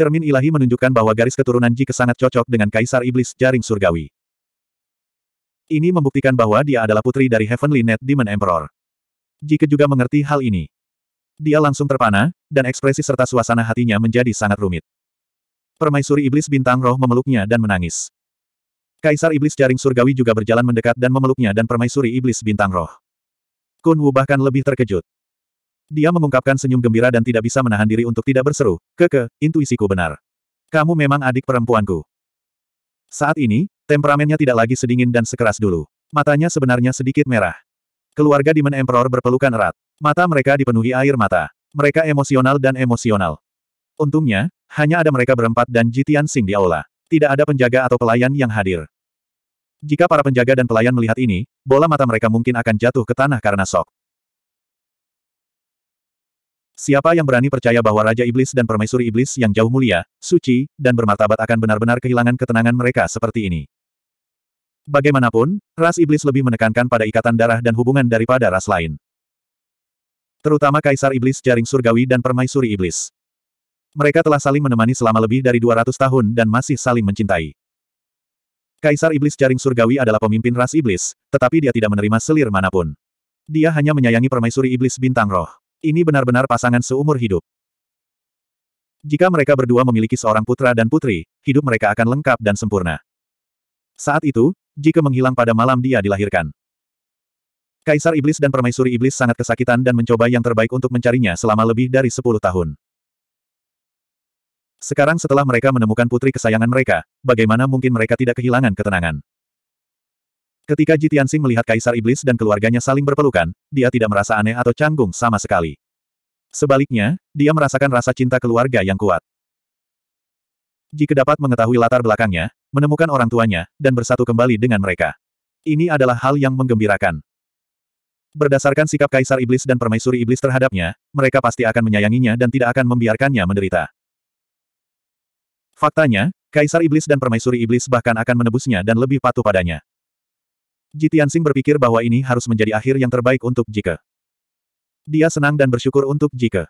Cermin ilahi menunjukkan bahwa garis keturunan Jike sangat cocok dengan Kaisar Iblis Jaring Surgawi. Ini membuktikan bahwa dia adalah putri dari Heavenly Net Demon Emperor. Jike juga mengerti hal ini. Dia langsung terpana, dan ekspresi serta suasana hatinya menjadi sangat rumit. Permaisuri Iblis Bintang Roh memeluknya dan menangis. Kaisar Iblis Jaring Surgawi juga berjalan mendekat dan memeluknya dan Permaisuri Iblis Bintang Roh. Kun Wu bahkan lebih terkejut. Dia mengungkapkan senyum gembira dan tidak bisa menahan diri untuk tidak berseru, keke, intuisiku benar. Kamu memang adik perempuanku. Saat ini, temperamennya tidak lagi sedingin dan sekeras dulu. Matanya sebenarnya sedikit merah. Keluarga Demon Emperor berpelukan erat. Mata mereka dipenuhi air mata. Mereka emosional dan emosional. Untungnya, hanya ada mereka berempat dan Jitian Sing di aula. Tidak ada penjaga atau pelayan yang hadir. Jika para penjaga dan pelayan melihat ini, bola mata mereka mungkin akan jatuh ke tanah karena sok. Siapa yang berani percaya bahwa Raja Iblis dan Permaisuri Iblis yang jauh mulia, suci, dan bermartabat akan benar-benar kehilangan ketenangan mereka seperti ini? Bagaimanapun, ras Iblis lebih menekankan pada ikatan darah dan hubungan daripada ras lain. Terutama Kaisar Iblis Jaring Surgawi dan Permaisuri Iblis. Mereka telah saling menemani selama lebih dari 200 tahun dan masih saling mencintai. Kaisar Iblis Jaring Surgawi adalah pemimpin ras Iblis, tetapi dia tidak menerima selir manapun. Dia hanya menyayangi Permaisuri Iblis Bintang Roh. Ini benar-benar pasangan seumur hidup. Jika mereka berdua memiliki seorang putra dan putri, hidup mereka akan lengkap dan sempurna. Saat itu, jika menghilang pada malam dia dilahirkan. Kaisar Iblis dan Permaisuri Iblis sangat kesakitan dan mencoba yang terbaik untuk mencarinya selama lebih dari sepuluh tahun. Sekarang setelah mereka menemukan putri kesayangan mereka, bagaimana mungkin mereka tidak kehilangan ketenangan? Ketika Ji Tianxing melihat Kaisar Iblis dan keluarganya saling berpelukan, dia tidak merasa aneh atau canggung sama sekali. Sebaliknya, dia merasakan rasa cinta keluarga yang kuat. Jika dapat mengetahui latar belakangnya, menemukan orang tuanya, dan bersatu kembali dengan mereka. Ini adalah hal yang menggembirakan. Berdasarkan sikap Kaisar Iblis dan Permaisuri Iblis terhadapnya, mereka pasti akan menyayanginya dan tidak akan membiarkannya menderita. Faktanya, Kaisar Iblis dan Permaisuri Iblis bahkan akan menebusnya dan lebih patuh padanya. Ji Tianxing berpikir bahwa ini harus menjadi akhir yang terbaik untuk Jika. Dia senang dan bersyukur untuk Jika.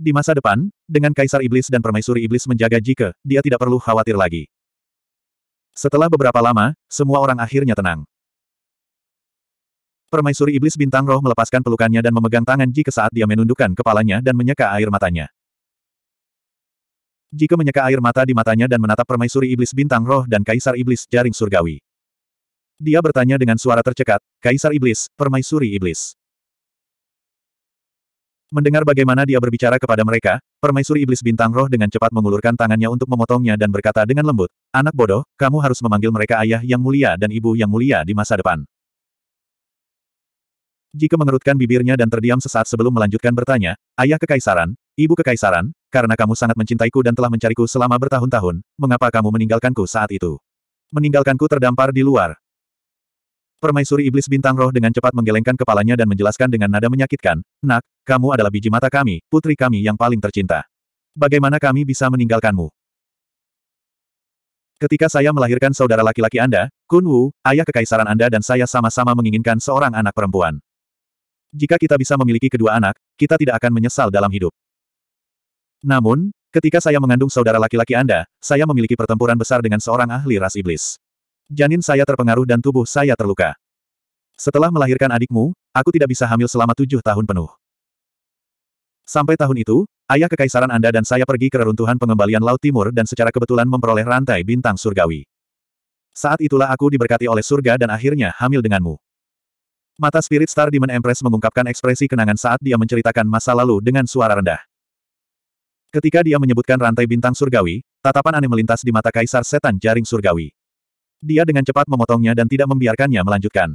Di masa depan, dengan Kaisar Iblis dan Permaisuri Iblis menjaga Jika, dia tidak perlu khawatir lagi. Setelah beberapa lama, semua orang akhirnya tenang. Permaisuri Iblis Bintang Roh melepaskan pelukannya dan memegang tangan Jika saat dia menundukkan kepalanya dan menyeka air matanya. Jika menyeka air mata di matanya dan menatap permaisuri iblis bintang roh dan kaisar iblis jaring surgawi. Dia bertanya dengan suara tercekat, Kaisar Iblis, Permaisuri Iblis. Mendengar bagaimana dia berbicara kepada mereka, Permaisuri Iblis Bintang Roh dengan cepat mengulurkan tangannya untuk memotongnya dan berkata dengan lembut, Anak bodoh, kamu harus memanggil mereka ayah yang mulia dan ibu yang mulia di masa depan. Jika mengerutkan bibirnya dan terdiam sesaat sebelum melanjutkan bertanya, Ayah Kekaisaran, Ibu Kekaisaran, karena kamu sangat mencintaiku dan telah mencariku selama bertahun-tahun, mengapa kamu meninggalkanku saat itu? Meninggalkanku terdampar di luar. Permaisuri iblis bintang roh dengan cepat menggelengkan kepalanya dan menjelaskan dengan nada menyakitkan, Nak, kamu adalah biji mata kami, putri kami yang paling tercinta. Bagaimana kami bisa meninggalkanmu? Ketika saya melahirkan saudara laki-laki Anda, Kun Wu, ayah kekaisaran Anda dan saya sama-sama menginginkan seorang anak perempuan. Jika kita bisa memiliki kedua anak, kita tidak akan menyesal dalam hidup. Namun, ketika saya mengandung saudara laki-laki Anda, saya memiliki pertempuran besar dengan seorang ahli ras iblis. Janin saya terpengaruh dan tubuh saya terluka. Setelah melahirkan adikmu, aku tidak bisa hamil selama tujuh tahun penuh. Sampai tahun itu, ayah kekaisaran Anda dan saya pergi ke reruntuhan pengembalian Laut Timur dan secara kebetulan memperoleh rantai bintang surgawi. Saat itulah aku diberkati oleh surga dan akhirnya hamil denganmu. Mata Spirit Star Demon Empress mengungkapkan ekspresi kenangan saat dia menceritakan masa lalu dengan suara rendah. Ketika dia menyebutkan rantai bintang surgawi, tatapan aneh melintas di mata kaisar setan jaring surgawi. Dia dengan cepat memotongnya dan tidak membiarkannya melanjutkan.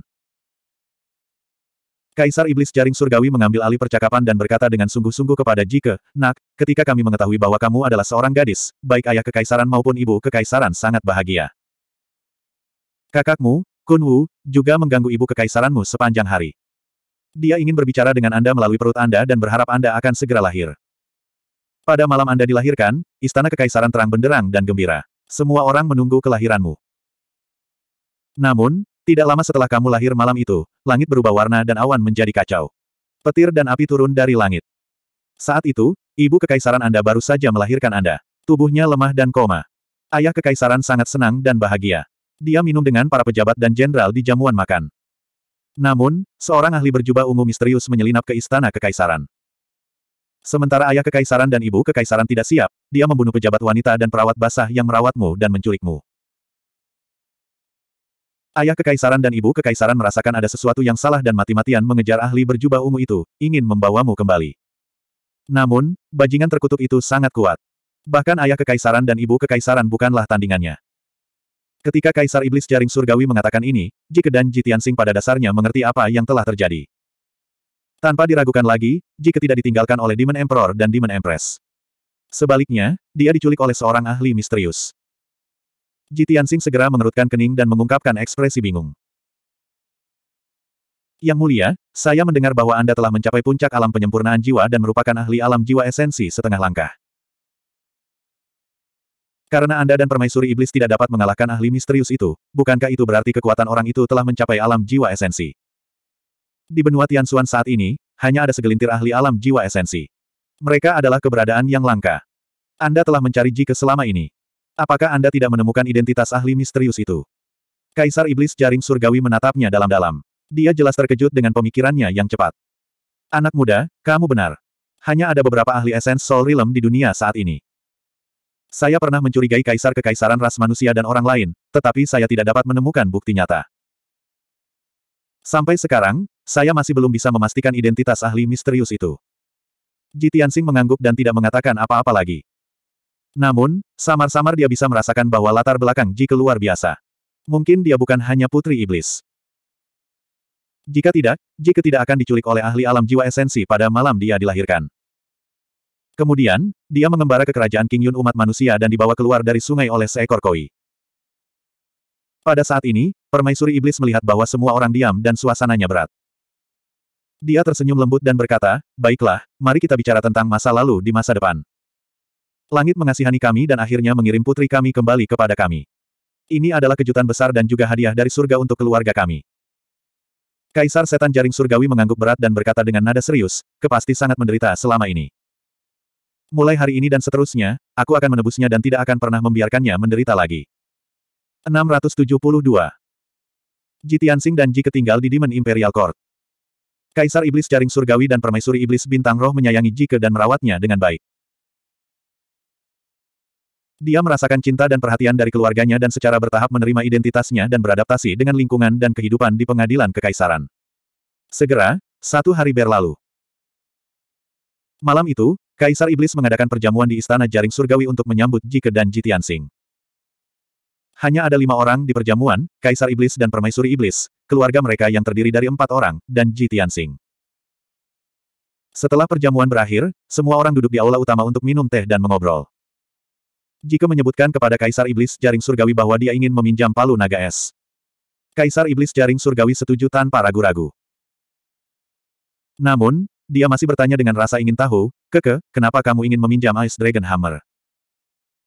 Kaisar Iblis Jaring Surgawi mengambil alih percakapan dan berkata dengan sungguh-sungguh kepada Jike, Nak, ketika kami mengetahui bahwa kamu adalah seorang gadis, baik ayah kekaisaran maupun ibu kekaisaran sangat bahagia. Kakakmu, Kun Wu, juga mengganggu ibu kekaisaranmu sepanjang hari. Dia ingin berbicara dengan Anda melalui perut Anda dan berharap Anda akan segera lahir. Pada malam Anda dilahirkan, istana kekaisaran terang benderang dan gembira. Semua orang menunggu kelahiranmu. Namun, tidak lama setelah kamu lahir malam itu, langit berubah warna dan awan menjadi kacau. Petir dan api turun dari langit. Saat itu, ibu kekaisaran Anda baru saja melahirkan Anda. Tubuhnya lemah dan koma. Ayah kekaisaran sangat senang dan bahagia. Dia minum dengan para pejabat dan jenderal di jamuan makan. Namun, seorang ahli berjubah ungu misterius menyelinap ke istana kekaisaran. Sementara ayah kekaisaran dan ibu kekaisaran tidak siap, dia membunuh pejabat wanita dan perawat basah yang merawatmu dan menculikmu. Ayah kekaisaran dan ibu kekaisaran merasakan ada sesuatu yang salah dan mati-matian mengejar ahli berjubah ungu itu, ingin membawamu kembali. Namun, bajingan terkutuk itu sangat kuat. Bahkan ayah kekaisaran dan ibu kekaisaran bukanlah tandingannya. Ketika Kaisar Iblis Jaring Surgawi mengatakan ini, Jike dan Jitiansing pada dasarnya mengerti apa yang telah terjadi. Tanpa diragukan lagi, Jike tidak ditinggalkan oleh Demon Emperor dan Demon Empress. Sebaliknya, dia diculik oleh seorang ahli misterius. Jitiansing segera mengerutkan kening dan mengungkapkan ekspresi bingung. Yang mulia, saya mendengar bahwa Anda telah mencapai puncak alam penyempurnaan jiwa dan merupakan ahli alam jiwa esensi setengah langkah. Karena Anda dan permaisuri iblis tidak dapat mengalahkan ahli misterius itu, bukankah itu berarti kekuatan orang itu telah mencapai alam jiwa esensi? Di benua Tianxuan saat ini, hanya ada segelintir ahli alam jiwa esensi. Mereka adalah keberadaan yang langka. Anda telah mencari ke selama ini. Apakah Anda tidak menemukan identitas ahli misterius itu? Kaisar Iblis Jaring Surgawi menatapnya dalam-dalam. Dia jelas terkejut dengan pemikirannya yang cepat. Anak muda, kamu benar. Hanya ada beberapa ahli esens Soul Realm di dunia saat ini. Saya pernah mencurigai kaisar kekaisaran ras manusia dan orang lain, tetapi saya tidak dapat menemukan bukti nyata. Sampai sekarang, saya masih belum bisa memastikan identitas ahli misterius itu. Jitian Singh mengangguk dan tidak mengatakan apa-apa lagi. Namun, samar-samar dia bisa merasakan bahwa latar belakang Ji keluar biasa. Mungkin dia bukan hanya putri iblis. Jika tidak, Ji tidak akan diculik oleh ahli alam jiwa esensi pada malam dia dilahirkan. Kemudian, dia mengembara ke kerajaan King Yun umat manusia dan dibawa keluar dari sungai oleh seekor koi. Pada saat ini, permaisuri iblis melihat bahwa semua orang diam dan suasananya berat. Dia tersenyum lembut dan berkata, baiklah, mari kita bicara tentang masa lalu di masa depan. Langit mengasihani kami dan akhirnya mengirim putri kami kembali kepada kami. Ini adalah kejutan besar dan juga hadiah dari surga untuk keluarga kami. Kaisar setan jaring surgawi mengangguk berat dan berkata dengan nada serius, kepasti sangat menderita selama ini. Mulai hari ini dan seterusnya, aku akan menebusnya dan tidak akan pernah membiarkannya menderita lagi. 672. Ji Tianxing dan Ji ketinggal di Demon Imperial Court. Kaisar Iblis Jaring Surgawi dan Permaisuri Iblis Bintang Roh menyayangi Ji ke dan merawatnya dengan baik. Dia merasakan cinta dan perhatian dari keluarganya dan secara bertahap menerima identitasnya dan beradaptasi dengan lingkungan dan kehidupan di pengadilan kekaisaran. Segera, satu hari berlalu. Malam itu, Kaisar Iblis mengadakan perjamuan di Istana Jaring Surgawi untuk menyambut Jike dan Jitiansing. Hanya ada lima orang di perjamuan, Kaisar Iblis dan Permaisuri Iblis, keluarga mereka yang terdiri dari empat orang, dan Jitiansing. Setelah perjamuan berakhir, semua orang duduk di aula utama untuk minum teh dan mengobrol. Jika menyebutkan kepada Kaisar Iblis Jaring Surgawi bahwa dia ingin meminjam palu naga es. Kaisar Iblis Jaring Surgawi setuju tanpa ragu-ragu. Namun, dia masih bertanya dengan rasa ingin tahu, Keke, kenapa kamu ingin meminjam Ice Dragon Hammer?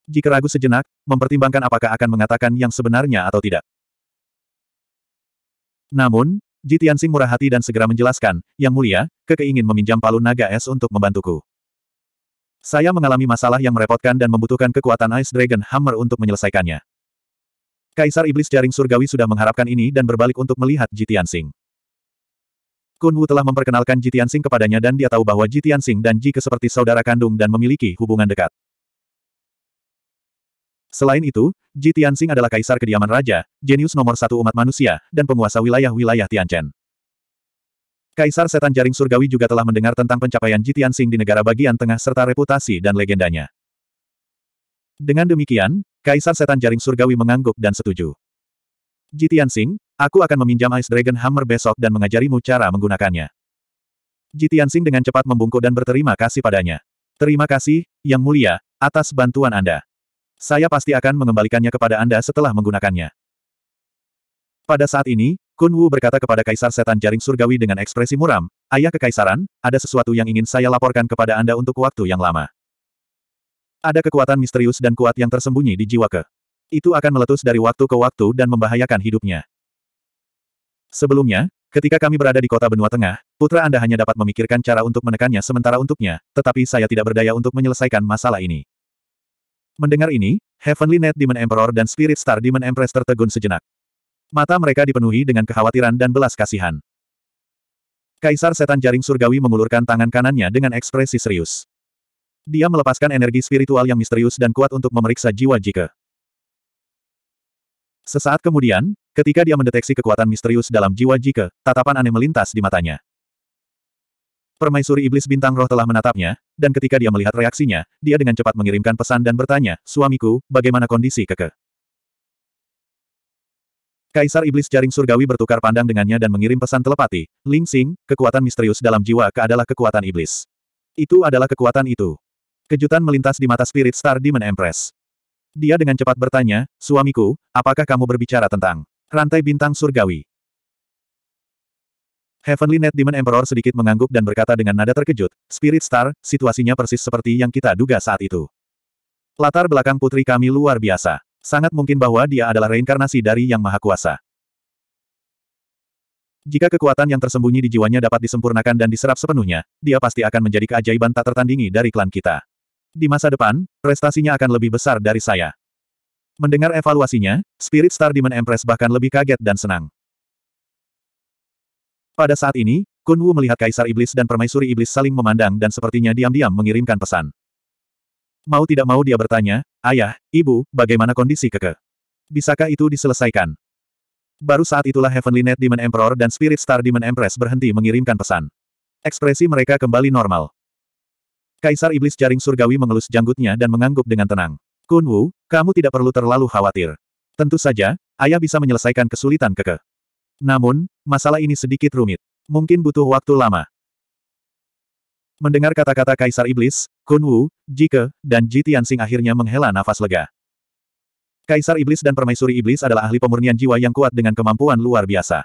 Jika ragu sejenak, mempertimbangkan apakah akan mengatakan yang sebenarnya atau tidak. Namun, Jitian Sing murah hati dan segera menjelaskan, Yang mulia, Keke ingin meminjam palu naga es untuk membantuku. Saya mengalami masalah yang merepotkan dan membutuhkan kekuatan Ice Dragon Hammer untuk menyelesaikannya. Kaisar Iblis Jaring Surgawi sudah mengharapkan ini dan berbalik untuk melihat Jitian Sing. Kun Wu telah memperkenalkan Jitian Sing kepadanya dan dia tahu bahwa Jitian Sing dan Ji seperti saudara kandung dan memiliki hubungan dekat. Selain itu, Jitian Sing adalah kaisar kediaman raja, jenius nomor satu umat manusia, dan penguasa wilayah-wilayah Tianchen. Kaisar Setan Jaring Surgawi juga telah mendengar tentang pencapaian Jitian Sing di negara bagian tengah serta reputasi dan legendanya. Dengan demikian, Kaisar Setan Jaring Surgawi mengangguk dan setuju. Jitian Sing, aku akan meminjam Ice Dragon Hammer besok dan mengajarimu cara menggunakannya. Jitian Sing dengan cepat membungkuk dan berterima kasih padanya. Terima kasih, Yang Mulia, atas bantuan Anda. Saya pasti akan mengembalikannya kepada Anda setelah menggunakannya. Pada saat ini, Kun Wu berkata kepada Kaisar Setan Jaring Surgawi dengan ekspresi muram, Ayah Kekaisaran, ada sesuatu yang ingin saya laporkan kepada Anda untuk waktu yang lama. Ada kekuatan misterius dan kuat yang tersembunyi di jiwa ke. Itu akan meletus dari waktu ke waktu dan membahayakan hidupnya. Sebelumnya, ketika kami berada di kota benua tengah, putra Anda hanya dapat memikirkan cara untuk menekannya sementara untuknya, tetapi saya tidak berdaya untuk menyelesaikan masalah ini. Mendengar ini, Heavenly Net Demon Emperor dan Spirit Star Demon Empress tertegun sejenak. Mata mereka dipenuhi dengan kekhawatiran dan belas kasihan. Kaisar Setan Jaring Surgawi mengulurkan tangan kanannya dengan ekspresi serius. Dia melepaskan energi spiritual yang misterius dan kuat untuk memeriksa jiwa Jike. Sesaat kemudian, ketika dia mendeteksi kekuatan misterius dalam jiwa Jike, tatapan aneh melintas di matanya. Permaisuri Iblis Bintang Roh telah menatapnya, dan ketika dia melihat reaksinya, dia dengan cepat mengirimkan pesan dan bertanya, Suamiku, bagaimana kondisi keke? Kaisar Iblis Jaring Surgawi bertukar pandang dengannya dan mengirim pesan telepati, Ling Xing, kekuatan misterius dalam jiwa ke adalah kekuatan iblis. Itu adalah kekuatan itu. Kejutan melintas di mata Spirit Star Demon Empress. Dia dengan cepat bertanya, suamiku, apakah kamu berbicara tentang rantai bintang surgawi? Heavenly Net Demon Emperor sedikit mengangguk dan berkata dengan nada terkejut, Spirit Star, situasinya persis seperti yang kita duga saat itu. Latar belakang putri kami luar biasa. Sangat mungkin bahwa dia adalah reinkarnasi dari Yang Maha Kuasa. Jika kekuatan yang tersembunyi di jiwanya dapat disempurnakan dan diserap sepenuhnya, dia pasti akan menjadi keajaiban tak tertandingi dari klan kita. Di masa depan, prestasinya akan lebih besar dari saya. Mendengar evaluasinya, Spirit Star Demon Empress bahkan lebih kaget dan senang. Pada saat ini, Kun Wu melihat Kaisar Iblis dan Permaisuri Iblis saling memandang dan sepertinya diam-diam mengirimkan pesan. Mau tidak mau dia bertanya, Ayah, Ibu, bagaimana kondisi keke? Bisakah itu diselesaikan? Baru saat itulah Heavenly Net Demon Emperor dan Spirit Star Demon Empress berhenti mengirimkan pesan. Ekspresi mereka kembali normal. Kaisar Iblis Jaring Surgawi mengelus janggutnya dan mengangguk dengan tenang. Kun Wu, kamu tidak perlu terlalu khawatir. Tentu saja, ayah bisa menyelesaikan kesulitan keke. Namun, masalah ini sedikit rumit. Mungkin butuh waktu lama. Mendengar kata-kata Kaisar Iblis, Kun Wu, Jike, dan Ji Tianxing akhirnya menghela nafas lega. Kaisar Iblis dan Permaisuri Iblis adalah ahli pemurnian jiwa yang kuat dengan kemampuan luar biasa.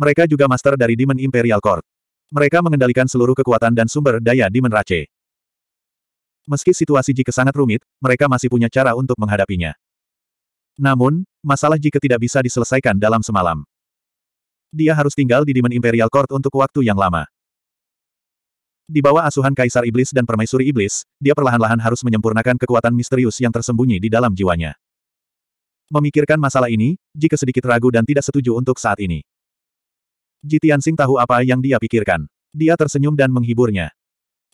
Mereka juga master dari Demon Imperial Court. Mereka mengendalikan seluruh kekuatan dan sumber daya Demon Rache. Meski situasi Jike sangat rumit, mereka masih punya cara untuk menghadapinya. Namun, masalah Jike tidak bisa diselesaikan dalam semalam. Dia harus tinggal di Demon Imperial Court untuk waktu yang lama. Di bawah asuhan Kaisar Iblis dan Permaisuri Iblis, dia perlahan-lahan harus menyempurnakan kekuatan misterius yang tersembunyi di dalam jiwanya. Memikirkan masalah ini, jika sedikit ragu dan tidak setuju untuk saat ini. Jitian Sing tahu apa yang dia pikirkan. Dia tersenyum dan menghiburnya.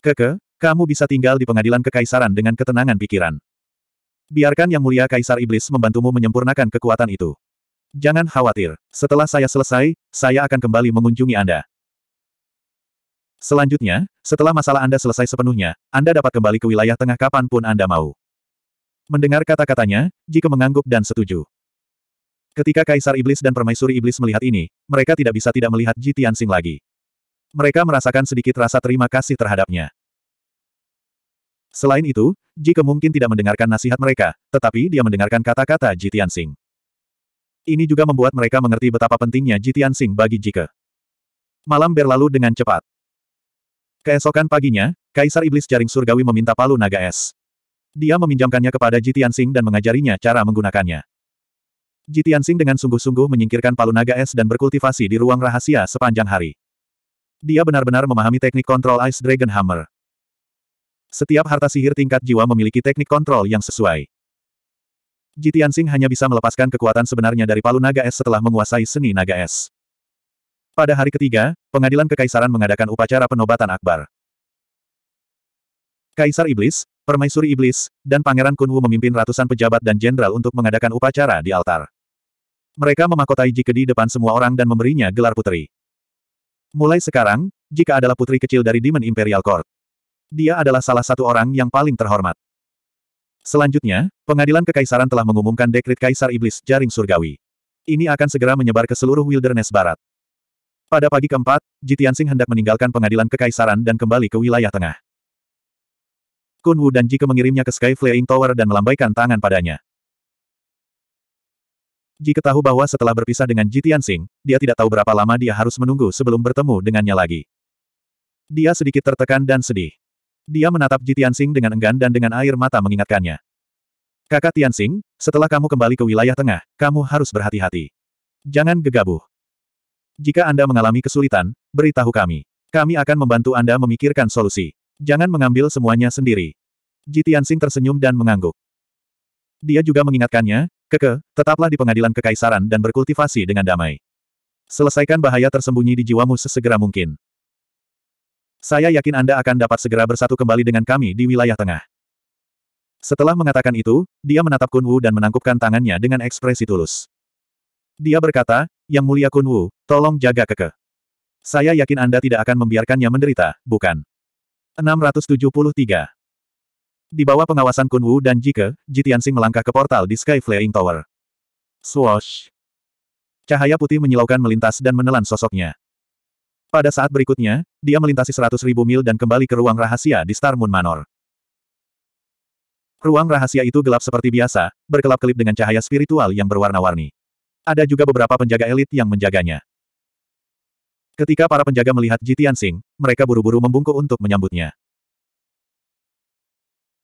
Keke, kamu bisa tinggal di pengadilan kekaisaran dengan ketenangan pikiran. Biarkan Yang Mulia Kaisar Iblis membantumu menyempurnakan kekuatan itu. Jangan khawatir, setelah saya selesai, saya akan kembali mengunjungi Anda. Selanjutnya, setelah masalah Anda selesai sepenuhnya, Anda dapat kembali ke wilayah tengah kapanpun Anda mau. Mendengar kata-katanya, Jike mengangguk dan setuju. Ketika Kaisar Iblis dan Permaisuri Iblis melihat ini, mereka tidak bisa tidak melihat Ji Tianxing lagi. Mereka merasakan sedikit rasa terima kasih terhadapnya. Selain itu, Ji mungkin tidak mendengarkan nasihat mereka, tetapi dia mendengarkan kata-kata Ji Tianxing. Ini juga membuat mereka mengerti betapa pentingnya Ji Tianxing bagi Jike. Malam berlalu dengan cepat. Keesokan paginya, Kaisar Iblis Jaring Surgawi meminta palu naga es. Dia meminjamkannya kepada Ji Tianxing dan mengajarinya cara menggunakannya. Ji Tianxing dengan sungguh-sungguh menyingkirkan palu naga es dan berkultivasi di ruang rahasia sepanjang hari. Dia benar-benar memahami teknik kontrol Ice Dragon Hammer. Setiap harta sihir tingkat jiwa memiliki teknik kontrol yang sesuai. Jitian Sing hanya bisa melepaskan kekuatan sebenarnya dari palu naga es setelah menguasai seni naga es. Pada hari ketiga, pengadilan kekaisaran mengadakan upacara penobatan Akbar. Kaisar Iblis, Permaisuri Iblis, dan Pangeran Kunwu memimpin ratusan pejabat dan jenderal untuk mengadakan upacara di altar. Mereka memakotai Jike di depan semua orang dan memberinya gelar putri. Mulai sekarang, Jika adalah putri kecil dari Demon Imperial Court. Dia adalah salah satu orang yang paling terhormat. Selanjutnya, pengadilan kekaisaran telah mengumumkan dekrit Kaisar Iblis Jaring Surgawi. Ini akan segera menyebar ke seluruh Wilderness Barat. Pada pagi keempat, Jitiansing hendak meninggalkan pengadilan kekaisaran dan kembali ke wilayah tengah. Kun Wu dan Jike mengirimnya ke Sky Flying Tower dan melambaikan tangan padanya. Jike tahu bahwa setelah berpisah dengan Jitiansing, dia tidak tahu berapa lama dia harus menunggu sebelum bertemu dengannya lagi. Dia sedikit tertekan dan sedih. Dia menatap Jitiansing dengan enggan dan dengan air mata mengingatkannya. Kakak Tiansing, setelah kamu kembali ke wilayah tengah, kamu harus berhati-hati. Jangan gegabah. Jika Anda mengalami kesulitan, beritahu kami. Kami akan membantu Anda memikirkan solusi. Jangan mengambil semuanya sendiri. Jitiansing tersenyum dan mengangguk. Dia juga mengingatkannya, Keke, tetaplah di pengadilan kekaisaran dan berkultivasi dengan damai. Selesaikan bahaya tersembunyi di jiwamu sesegera mungkin. Saya yakin Anda akan dapat segera bersatu kembali dengan kami di wilayah tengah. Setelah mengatakan itu, dia menatap Kun Wu dan menangkupkan tangannya dengan ekspresi tulus. Dia berkata, yang Mulia Kun Wu, tolong jaga keke. Saya yakin Anda tidak akan membiarkannya menderita, bukan? 673. Di bawah pengawasan Kun Wu dan Jike, Jitiansing melangkah ke portal di Sky Flaring Tower. Swoosh! Cahaya putih menyilaukan melintas dan menelan sosoknya. Pada saat berikutnya, dia melintasi seratus ribu mil dan kembali ke ruang rahasia di Star Moon Manor. Ruang rahasia itu gelap seperti biasa, berkelap-kelip dengan cahaya spiritual yang berwarna-warni. Ada juga beberapa penjaga elit yang menjaganya. Ketika para penjaga melihat Jitian Sing, mereka buru-buru membungkuk untuk menyambutnya.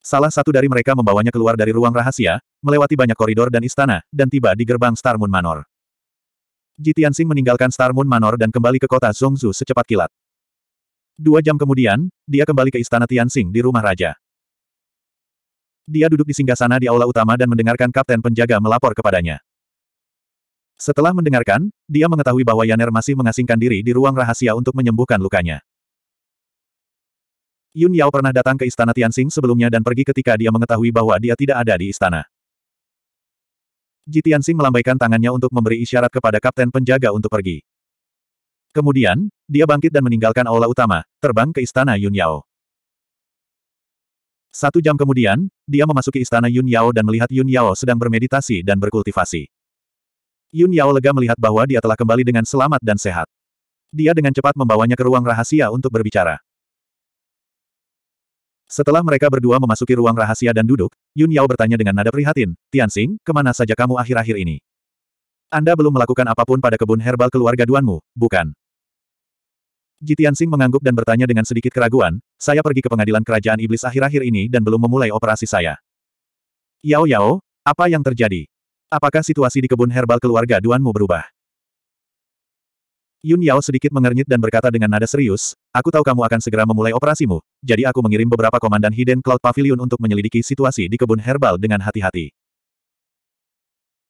Salah satu dari mereka membawanya keluar dari ruang rahasia, melewati banyak koridor dan istana, dan tiba di gerbang Star Moon Manor. Jitian Sing meninggalkan Star Moon Manor dan kembali ke kota Zhongzhu secepat kilat. Dua jam kemudian, dia kembali ke istana Tianxing di rumah raja. Dia duduk di singgah sana di aula utama dan mendengarkan kapten penjaga melapor kepadanya. Setelah mendengarkan, dia mengetahui bahwa Yaner masih mengasingkan diri di ruang rahasia untuk menyembuhkan lukanya. Yun Yao pernah datang ke istana Tianxing sebelumnya dan pergi ketika dia mengetahui bahwa dia tidak ada di istana. Ji Tianxing melambaikan tangannya untuk memberi isyarat kepada kapten penjaga untuk pergi. Kemudian, dia bangkit dan meninggalkan aula utama, terbang ke istana Yun Yao. Satu jam kemudian, dia memasuki istana Yun Yao dan melihat Yun Yao sedang bermeditasi dan berkultivasi. Yun Yao lega melihat bahwa dia telah kembali dengan selamat dan sehat. Dia dengan cepat membawanya ke ruang rahasia untuk berbicara. Setelah mereka berdua memasuki ruang rahasia dan duduk, Yun Yao bertanya dengan nada prihatin, Tianxing, kemana saja kamu akhir-akhir ini? Anda belum melakukan apapun pada kebun herbal keluarga Duanmu, bukan? Ji Tianxing mengangguk dan bertanya dengan sedikit keraguan, saya pergi ke pengadilan kerajaan iblis akhir-akhir ini dan belum memulai operasi saya. Yao Yao, apa yang terjadi? Apakah situasi di kebun herbal keluarga Duanmu berubah? Yun Yao sedikit mengernyit dan berkata dengan nada serius, aku tahu kamu akan segera memulai operasimu, jadi aku mengirim beberapa komandan Hidden Cloud Pavilion untuk menyelidiki situasi di kebun herbal dengan hati-hati.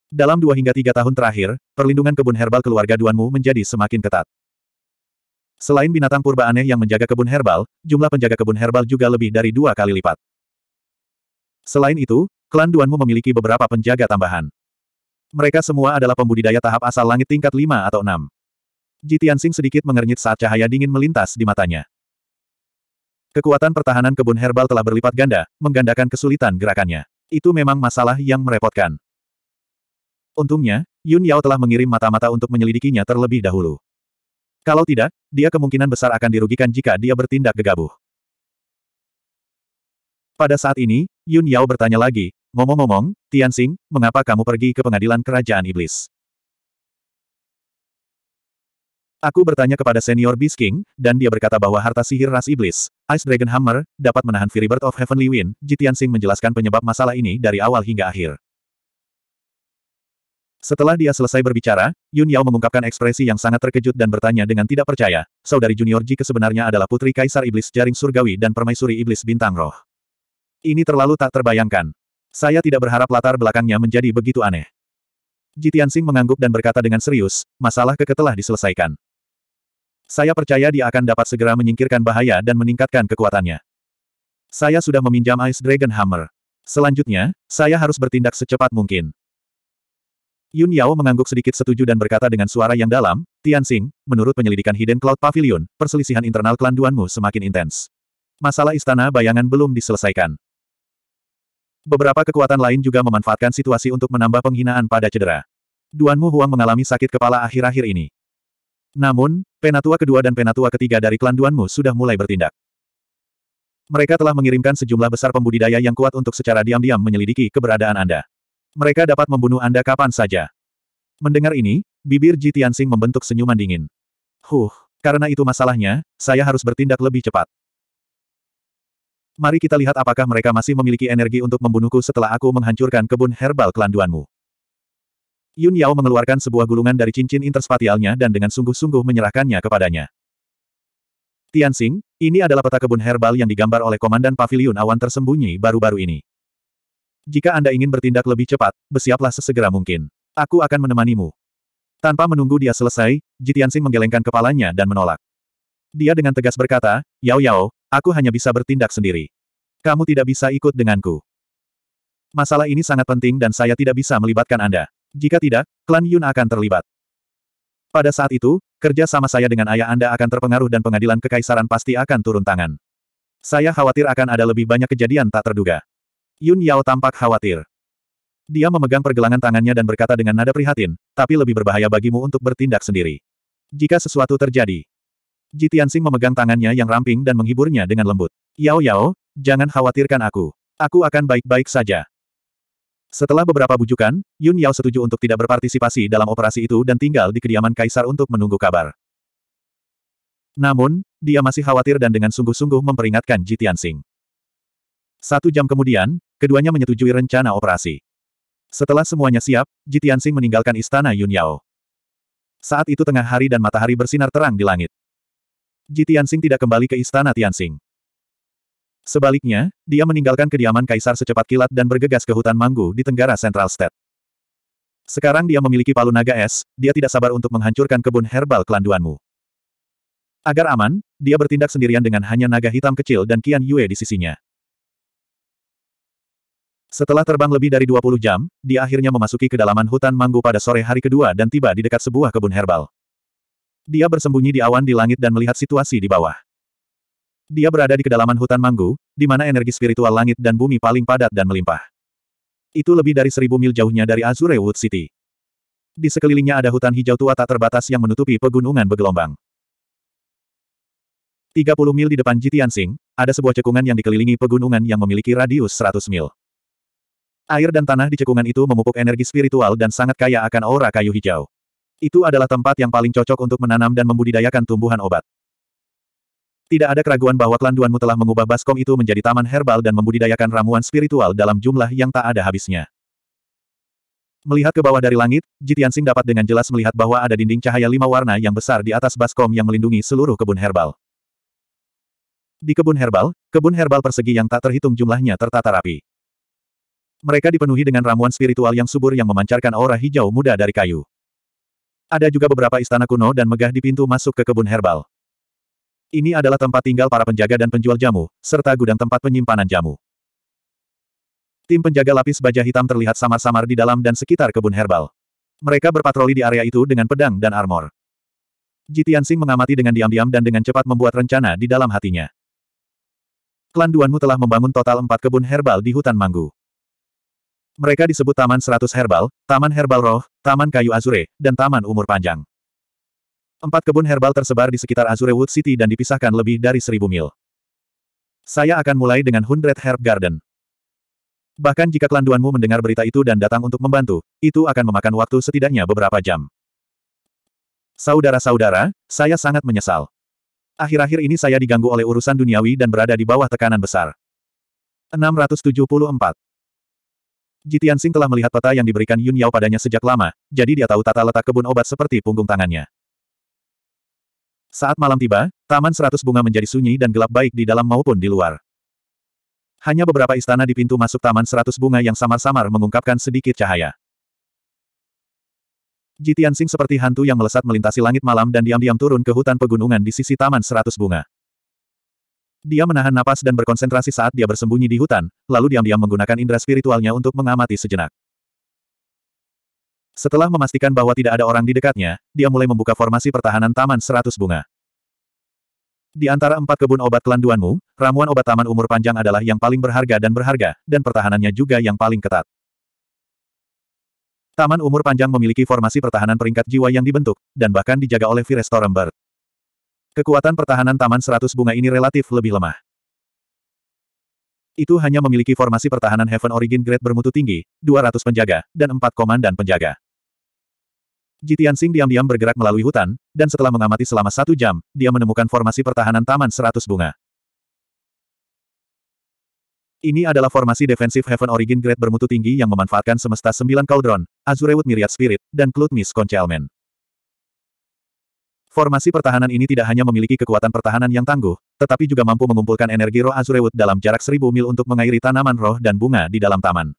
Dalam dua hingga tiga tahun terakhir, perlindungan kebun herbal keluarga Duanmu menjadi semakin ketat. Selain binatang purba aneh yang menjaga kebun herbal, jumlah penjaga kebun herbal juga lebih dari dua kali lipat. Selain itu, klan Duanmu memiliki beberapa penjaga tambahan. Mereka semua adalah pembudidaya tahap asal langit tingkat 5 atau 6. Jitiansing sedikit mengernyit saat cahaya dingin melintas di matanya. Kekuatan pertahanan kebun herbal telah berlipat ganda, menggandakan kesulitan gerakannya. Itu memang masalah yang merepotkan. Untungnya, Yun Yao telah mengirim mata-mata untuk menyelidikinya terlebih dahulu. Kalau tidak, dia kemungkinan besar akan dirugikan jika dia bertindak gegabah. Pada saat ini, Yun Yao bertanya lagi, Ngomong-ngomong, Tianxing, mengapa kamu pergi ke pengadilan kerajaan iblis? Aku bertanya kepada senior Bisking, dan dia berkata bahwa harta sihir ras iblis, Ice Dragon Hammer, dapat menahan Fury Bird of Heavenly Wind, Jitian Sing menjelaskan penyebab masalah ini dari awal hingga akhir. Setelah dia selesai berbicara, Yun Yao mengungkapkan ekspresi yang sangat terkejut dan bertanya dengan tidak percaya, saudari junior Ji sebenarnya adalah putri Kaisar Iblis Jaring Surgawi dan Permaisuri Iblis Bintang Roh. Ini terlalu tak terbayangkan. Saya tidak berharap latar belakangnya menjadi begitu aneh. Jitian Sing mengangguk dan berkata dengan serius, masalah keke telah diselesaikan. Saya percaya dia akan dapat segera menyingkirkan bahaya dan meningkatkan kekuatannya. Saya sudah meminjam Ice Dragon Hammer. Selanjutnya, saya harus bertindak secepat mungkin. Yun Yao mengangguk sedikit setuju dan berkata dengan suara yang dalam, Tian Xing, menurut penyelidikan Hidden Cloud Pavilion, perselisihan internal klan Duanmu semakin intens. Masalah istana bayangan belum diselesaikan. Beberapa kekuatan lain juga memanfaatkan situasi untuk menambah penghinaan pada cedera. Duanmu Huang mengalami sakit kepala akhir-akhir ini. Namun, penatua kedua dan penatua ketiga dari klan Duanmu sudah mulai bertindak. Mereka telah mengirimkan sejumlah besar pembudidaya yang kuat untuk secara diam-diam menyelidiki keberadaan Anda. Mereka dapat membunuh Anda kapan saja. Mendengar ini, bibir Ji Tianxing membentuk senyuman dingin. Huh, karena itu masalahnya, saya harus bertindak lebih cepat. Mari kita lihat apakah mereka masih memiliki energi untuk membunuhku setelah aku menghancurkan kebun herbal kelanduanmu. Yun Yao mengeluarkan sebuah gulungan dari cincin interspatialnya dan dengan sungguh-sungguh menyerahkannya kepadanya. Tianxing, ini adalah peta kebun herbal yang digambar oleh Komandan Paviliun Awan Tersembunyi baru-baru ini. Jika Anda ingin bertindak lebih cepat, bersiaplah sesegera mungkin. Aku akan menemanimu. Tanpa menunggu dia selesai, Xing menggelengkan kepalanya dan menolak. Dia dengan tegas berkata, Yao Yao, Aku hanya bisa bertindak sendiri. Kamu tidak bisa ikut denganku. Masalah ini sangat penting dan saya tidak bisa melibatkan Anda. Jika tidak, klan Yun akan terlibat. Pada saat itu, kerja sama saya dengan ayah Anda akan terpengaruh dan pengadilan kekaisaran pasti akan turun tangan. Saya khawatir akan ada lebih banyak kejadian tak terduga. Yun Yao tampak khawatir. Dia memegang pergelangan tangannya dan berkata dengan nada prihatin, tapi lebih berbahaya bagimu untuk bertindak sendiri. Jika sesuatu terjadi, Ji Tianxing memegang tangannya yang ramping dan menghiburnya dengan lembut. Yao Yao, jangan khawatirkan aku. Aku akan baik-baik saja. Setelah beberapa bujukan, Yun Yao setuju untuk tidak berpartisipasi dalam operasi itu dan tinggal di kediaman Kaisar untuk menunggu kabar. Namun, dia masih khawatir dan dengan sungguh-sungguh memperingatkan Ji Tianxing. Satu jam kemudian, keduanya menyetujui rencana operasi. Setelah semuanya siap, Ji Tianxing meninggalkan istana Yun Yao. Saat itu tengah hari dan matahari bersinar terang di langit. Ji Tianxing tidak kembali ke istana Tianxing. Sebaliknya, dia meninggalkan kediaman kaisar secepat kilat dan bergegas ke hutan manggu di tenggara Central State. Sekarang dia memiliki palu naga es, dia tidak sabar untuk menghancurkan kebun herbal kelanduanmu. Agar aman, dia bertindak sendirian dengan hanya naga hitam kecil dan Qian Yue di sisinya. Setelah terbang lebih dari 20 jam, dia akhirnya memasuki kedalaman hutan manggu pada sore hari kedua dan tiba di dekat sebuah kebun herbal. Dia bersembunyi di awan di langit dan melihat situasi di bawah. Dia berada di kedalaman hutan manggu, di mana energi spiritual langit dan bumi paling padat dan melimpah. Itu lebih dari seribu mil jauhnya dari Azure Wood City. Di sekelilingnya ada hutan hijau tua tak terbatas yang menutupi pegunungan bergelombang. 30 mil di depan Jitian Singh ada sebuah cekungan yang dikelilingi pegunungan yang memiliki radius 100 mil. Air dan tanah di cekungan itu memupuk energi spiritual dan sangat kaya akan aura kayu hijau. Itu adalah tempat yang paling cocok untuk menanam dan membudidayakan tumbuhan obat. Tidak ada keraguan bahwa kelanduanmu telah mengubah baskom itu menjadi taman herbal dan membudidayakan ramuan spiritual dalam jumlah yang tak ada habisnya. Melihat ke bawah dari langit, Jitian Sing dapat dengan jelas melihat bahwa ada dinding cahaya lima warna yang besar di atas baskom yang melindungi seluruh kebun herbal. Di kebun herbal, kebun herbal persegi yang tak terhitung jumlahnya tertata rapi. Mereka dipenuhi dengan ramuan spiritual yang subur yang memancarkan aura hijau muda dari kayu. Ada juga beberapa istana kuno dan megah di pintu masuk ke kebun herbal. Ini adalah tempat tinggal para penjaga dan penjual jamu, serta gudang tempat penyimpanan jamu. Tim penjaga lapis baja hitam terlihat samar-samar di dalam dan sekitar kebun herbal. Mereka berpatroli di area itu dengan pedang dan armor. Jitian Sing mengamati dengan diam-diam dan dengan cepat membuat rencana di dalam hatinya. Klan Duanmu telah membangun total empat kebun herbal di hutan Manggu. Mereka disebut Taman Seratus Herbal, Taman Herbal Roh, Taman Kayu Azure, dan Taman Umur Panjang. Empat kebun herbal tersebar di sekitar Azure Wood City dan dipisahkan lebih dari seribu mil. Saya akan mulai dengan Hundred Herb Garden. Bahkan jika kelanduanmu mendengar berita itu dan datang untuk membantu, itu akan memakan waktu setidaknya beberapa jam. Saudara-saudara, saya sangat menyesal. Akhir-akhir ini saya diganggu oleh urusan duniawi dan berada di bawah tekanan besar. 674. Jitiansing telah melihat peta yang diberikan Yun Yao padanya sejak lama, jadi dia tahu tata letak kebun obat seperti punggung tangannya. Saat malam tiba, taman seratus bunga menjadi sunyi dan gelap baik di dalam maupun di luar. Hanya beberapa istana di pintu masuk taman seratus bunga yang samar-samar mengungkapkan sedikit cahaya. Jitiansing seperti hantu yang melesat melintasi langit malam dan diam-diam turun ke hutan pegunungan di sisi taman seratus bunga. Dia menahan napas dan berkonsentrasi saat dia bersembunyi di hutan, lalu diam-diam menggunakan indera spiritualnya untuk mengamati sejenak. Setelah memastikan bahwa tidak ada orang di dekatnya, dia mulai membuka formasi pertahanan Taman Seratus Bunga. Di antara empat kebun obat kelanduanmu, ramuan obat taman umur panjang adalah yang paling berharga dan berharga, dan pertahanannya juga yang paling ketat. Taman umur panjang memiliki formasi pertahanan peringkat jiwa yang dibentuk, dan bahkan dijaga oleh Firestorum Kekuatan pertahanan Taman Seratus Bunga ini relatif lebih lemah. Itu hanya memiliki formasi pertahanan Heaven Origin Grade bermutu tinggi, 200 penjaga, dan 4 komandan penjaga. Jitian Sing diam-diam bergerak melalui hutan, dan setelah mengamati selama satu jam, dia menemukan formasi pertahanan Taman Seratus Bunga. Ini adalah formasi defensif Heaven Origin Grade bermutu tinggi yang memanfaatkan semesta sembilan Cauldron, Azurewood Myriad Spirit, dan Cloud Miss Concealment. Formasi pertahanan ini tidak hanya memiliki kekuatan pertahanan yang tangguh, tetapi juga mampu mengumpulkan energi roh Azurewood dalam jarak seribu mil untuk mengairi tanaman roh dan bunga di dalam taman.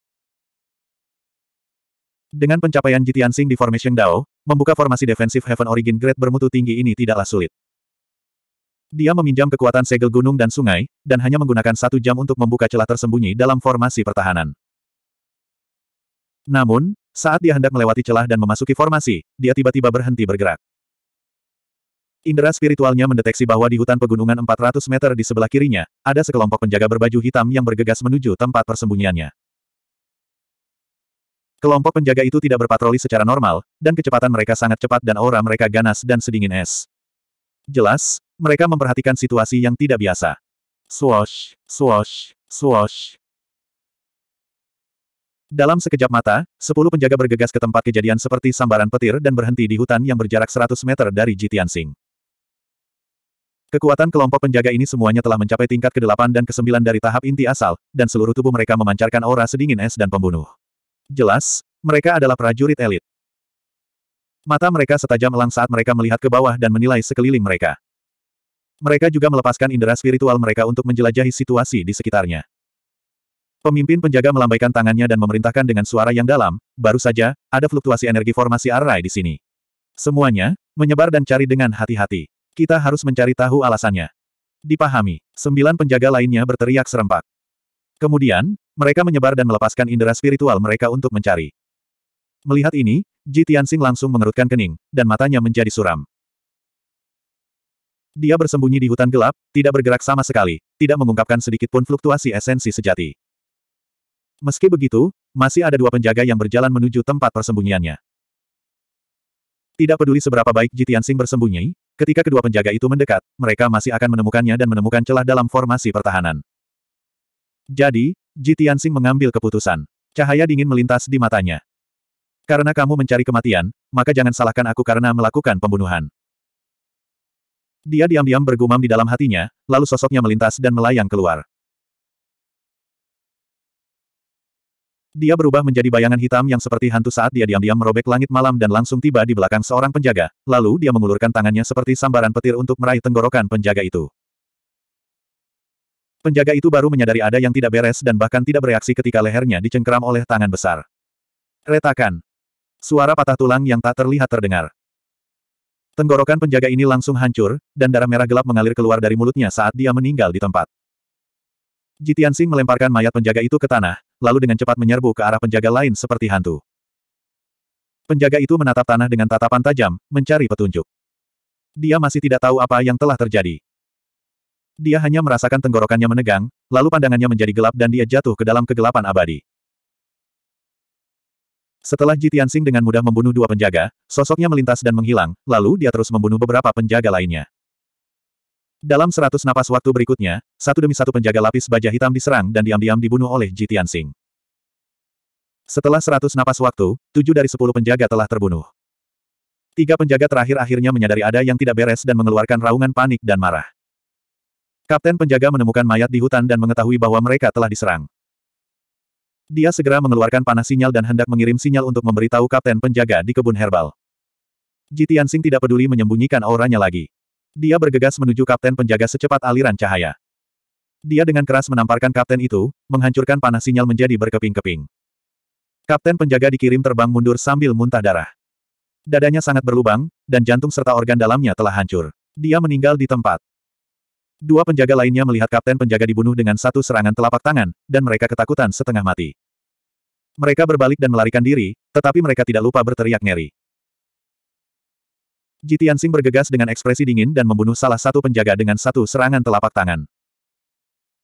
Dengan pencapaian Jitian Sing di Formation Dao, membuka formasi defensif Heaven Origin Great bermutu tinggi ini tidaklah sulit. Dia meminjam kekuatan segel gunung dan sungai, dan hanya menggunakan satu jam untuk membuka celah tersembunyi dalam formasi pertahanan. Namun, saat dia hendak melewati celah dan memasuki formasi, dia tiba-tiba berhenti bergerak. Indera spiritualnya mendeteksi bahwa di hutan pegunungan 400 meter di sebelah kirinya, ada sekelompok penjaga berbaju hitam yang bergegas menuju tempat persembunyiannya. Kelompok penjaga itu tidak berpatroli secara normal, dan kecepatan mereka sangat cepat dan aura mereka ganas dan sedingin es. Jelas, mereka memperhatikan situasi yang tidak biasa. Swash, swash, swash. Dalam sekejap mata, sepuluh penjaga bergegas ke tempat kejadian seperti sambaran petir dan berhenti di hutan yang berjarak 100 meter dari Jitian Jitiansing. Kekuatan kelompok penjaga ini semuanya telah mencapai tingkat ke-8 dan ke-9 dari tahap inti asal, dan seluruh tubuh mereka memancarkan aura sedingin es dan pembunuh. Jelas, mereka adalah prajurit elit. Mata mereka setajam elang saat mereka melihat ke bawah dan menilai sekeliling mereka. Mereka juga melepaskan indera spiritual mereka untuk menjelajahi situasi di sekitarnya. Pemimpin penjaga melambaikan tangannya dan memerintahkan dengan suara yang dalam, baru saja, ada fluktuasi energi formasi array di sini. Semuanya, menyebar dan cari dengan hati-hati. Kita harus mencari tahu alasannya. Dipahami, sembilan penjaga lainnya berteriak serempak. Kemudian, mereka menyebar dan melepaskan indera spiritual mereka untuk mencari. Melihat ini, Ji Tianxing langsung mengerutkan kening, dan matanya menjadi suram. Dia bersembunyi di hutan gelap, tidak bergerak sama sekali, tidak mengungkapkan sedikit pun fluktuasi esensi sejati. Meski begitu, masih ada dua penjaga yang berjalan menuju tempat persembunyiannya. Tidak peduli seberapa baik Jitian Sing bersembunyi, Ketika kedua penjaga itu mendekat, mereka masih akan menemukannya dan menemukan celah dalam formasi pertahanan. Jadi, Ji Tianxing mengambil keputusan. Cahaya dingin melintas di matanya. Karena kamu mencari kematian, maka jangan salahkan aku karena melakukan pembunuhan. Dia diam-diam bergumam di dalam hatinya, lalu sosoknya melintas dan melayang keluar. Dia berubah menjadi bayangan hitam yang seperti hantu saat dia diam-diam merobek langit malam dan langsung tiba di belakang seorang penjaga, lalu dia mengulurkan tangannya seperti sambaran petir untuk meraih tenggorokan penjaga itu. Penjaga itu baru menyadari ada yang tidak beres dan bahkan tidak bereaksi ketika lehernya dicengkeram oleh tangan besar. Retakan. Suara patah tulang yang tak terlihat terdengar. Tenggorokan penjaga ini langsung hancur, dan darah merah gelap mengalir keluar dari mulutnya saat dia meninggal di tempat. Jitian Sing melemparkan mayat penjaga itu ke tanah, lalu dengan cepat menyerbu ke arah penjaga lain seperti hantu. Penjaga itu menatap tanah dengan tatapan tajam, mencari petunjuk. Dia masih tidak tahu apa yang telah terjadi. Dia hanya merasakan tenggorokannya menegang, lalu pandangannya menjadi gelap dan dia jatuh ke dalam kegelapan abadi. Setelah Sing dengan mudah membunuh dua penjaga, sosoknya melintas dan menghilang, lalu dia terus membunuh beberapa penjaga lainnya. Dalam seratus napas waktu berikutnya, satu demi satu penjaga lapis baja hitam diserang dan diam-diam dibunuh oleh Jitian Tianxing. Setelah seratus napas waktu, tujuh dari sepuluh penjaga telah terbunuh. Tiga penjaga terakhir akhirnya menyadari ada yang tidak beres dan mengeluarkan raungan panik dan marah. Kapten penjaga menemukan mayat di hutan dan mengetahui bahwa mereka telah diserang. Dia segera mengeluarkan panah sinyal dan hendak mengirim sinyal untuk memberitahu kapten penjaga di kebun herbal. Jitian Singh tidak peduli menyembunyikan auranya lagi. Dia bergegas menuju kapten penjaga secepat aliran cahaya. Dia dengan keras menamparkan kapten itu, menghancurkan panah sinyal menjadi berkeping-keping. Kapten penjaga dikirim terbang mundur sambil muntah darah. Dadanya sangat berlubang, dan jantung serta organ dalamnya telah hancur. Dia meninggal di tempat. Dua penjaga lainnya melihat kapten penjaga dibunuh dengan satu serangan telapak tangan, dan mereka ketakutan setengah mati. Mereka berbalik dan melarikan diri, tetapi mereka tidak lupa berteriak ngeri. Jitian Sing bergegas dengan ekspresi dingin dan membunuh salah satu penjaga dengan satu serangan telapak tangan.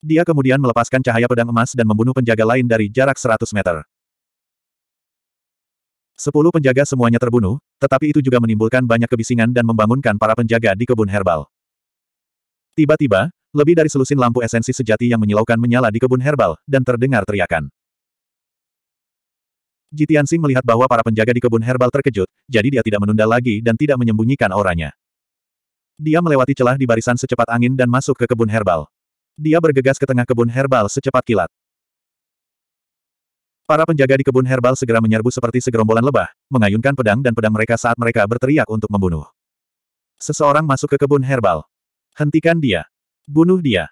Dia kemudian melepaskan cahaya pedang emas dan membunuh penjaga lain dari jarak 100 meter. Sepuluh penjaga semuanya terbunuh, tetapi itu juga menimbulkan banyak kebisingan dan membangunkan para penjaga di kebun herbal. Tiba-tiba, lebih dari selusin lampu esensi sejati yang menyilaukan menyala di kebun herbal, dan terdengar teriakan. Jitiansing melihat bahwa para penjaga di kebun herbal terkejut, jadi dia tidak menunda lagi dan tidak menyembunyikan auranya. Dia melewati celah di barisan secepat angin dan masuk ke kebun herbal. Dia bergegas ke tengah kebun herbal secepat kilat. Para penjaga di kebun herbal segera menyerbu seperti segerombolan lebah, mengayunkan pedang dan pedang mereka saat mereka berteriak untuk membunuh. Seseorang masuk ke kebun herbal. Hentikan dia. Bunuh dia.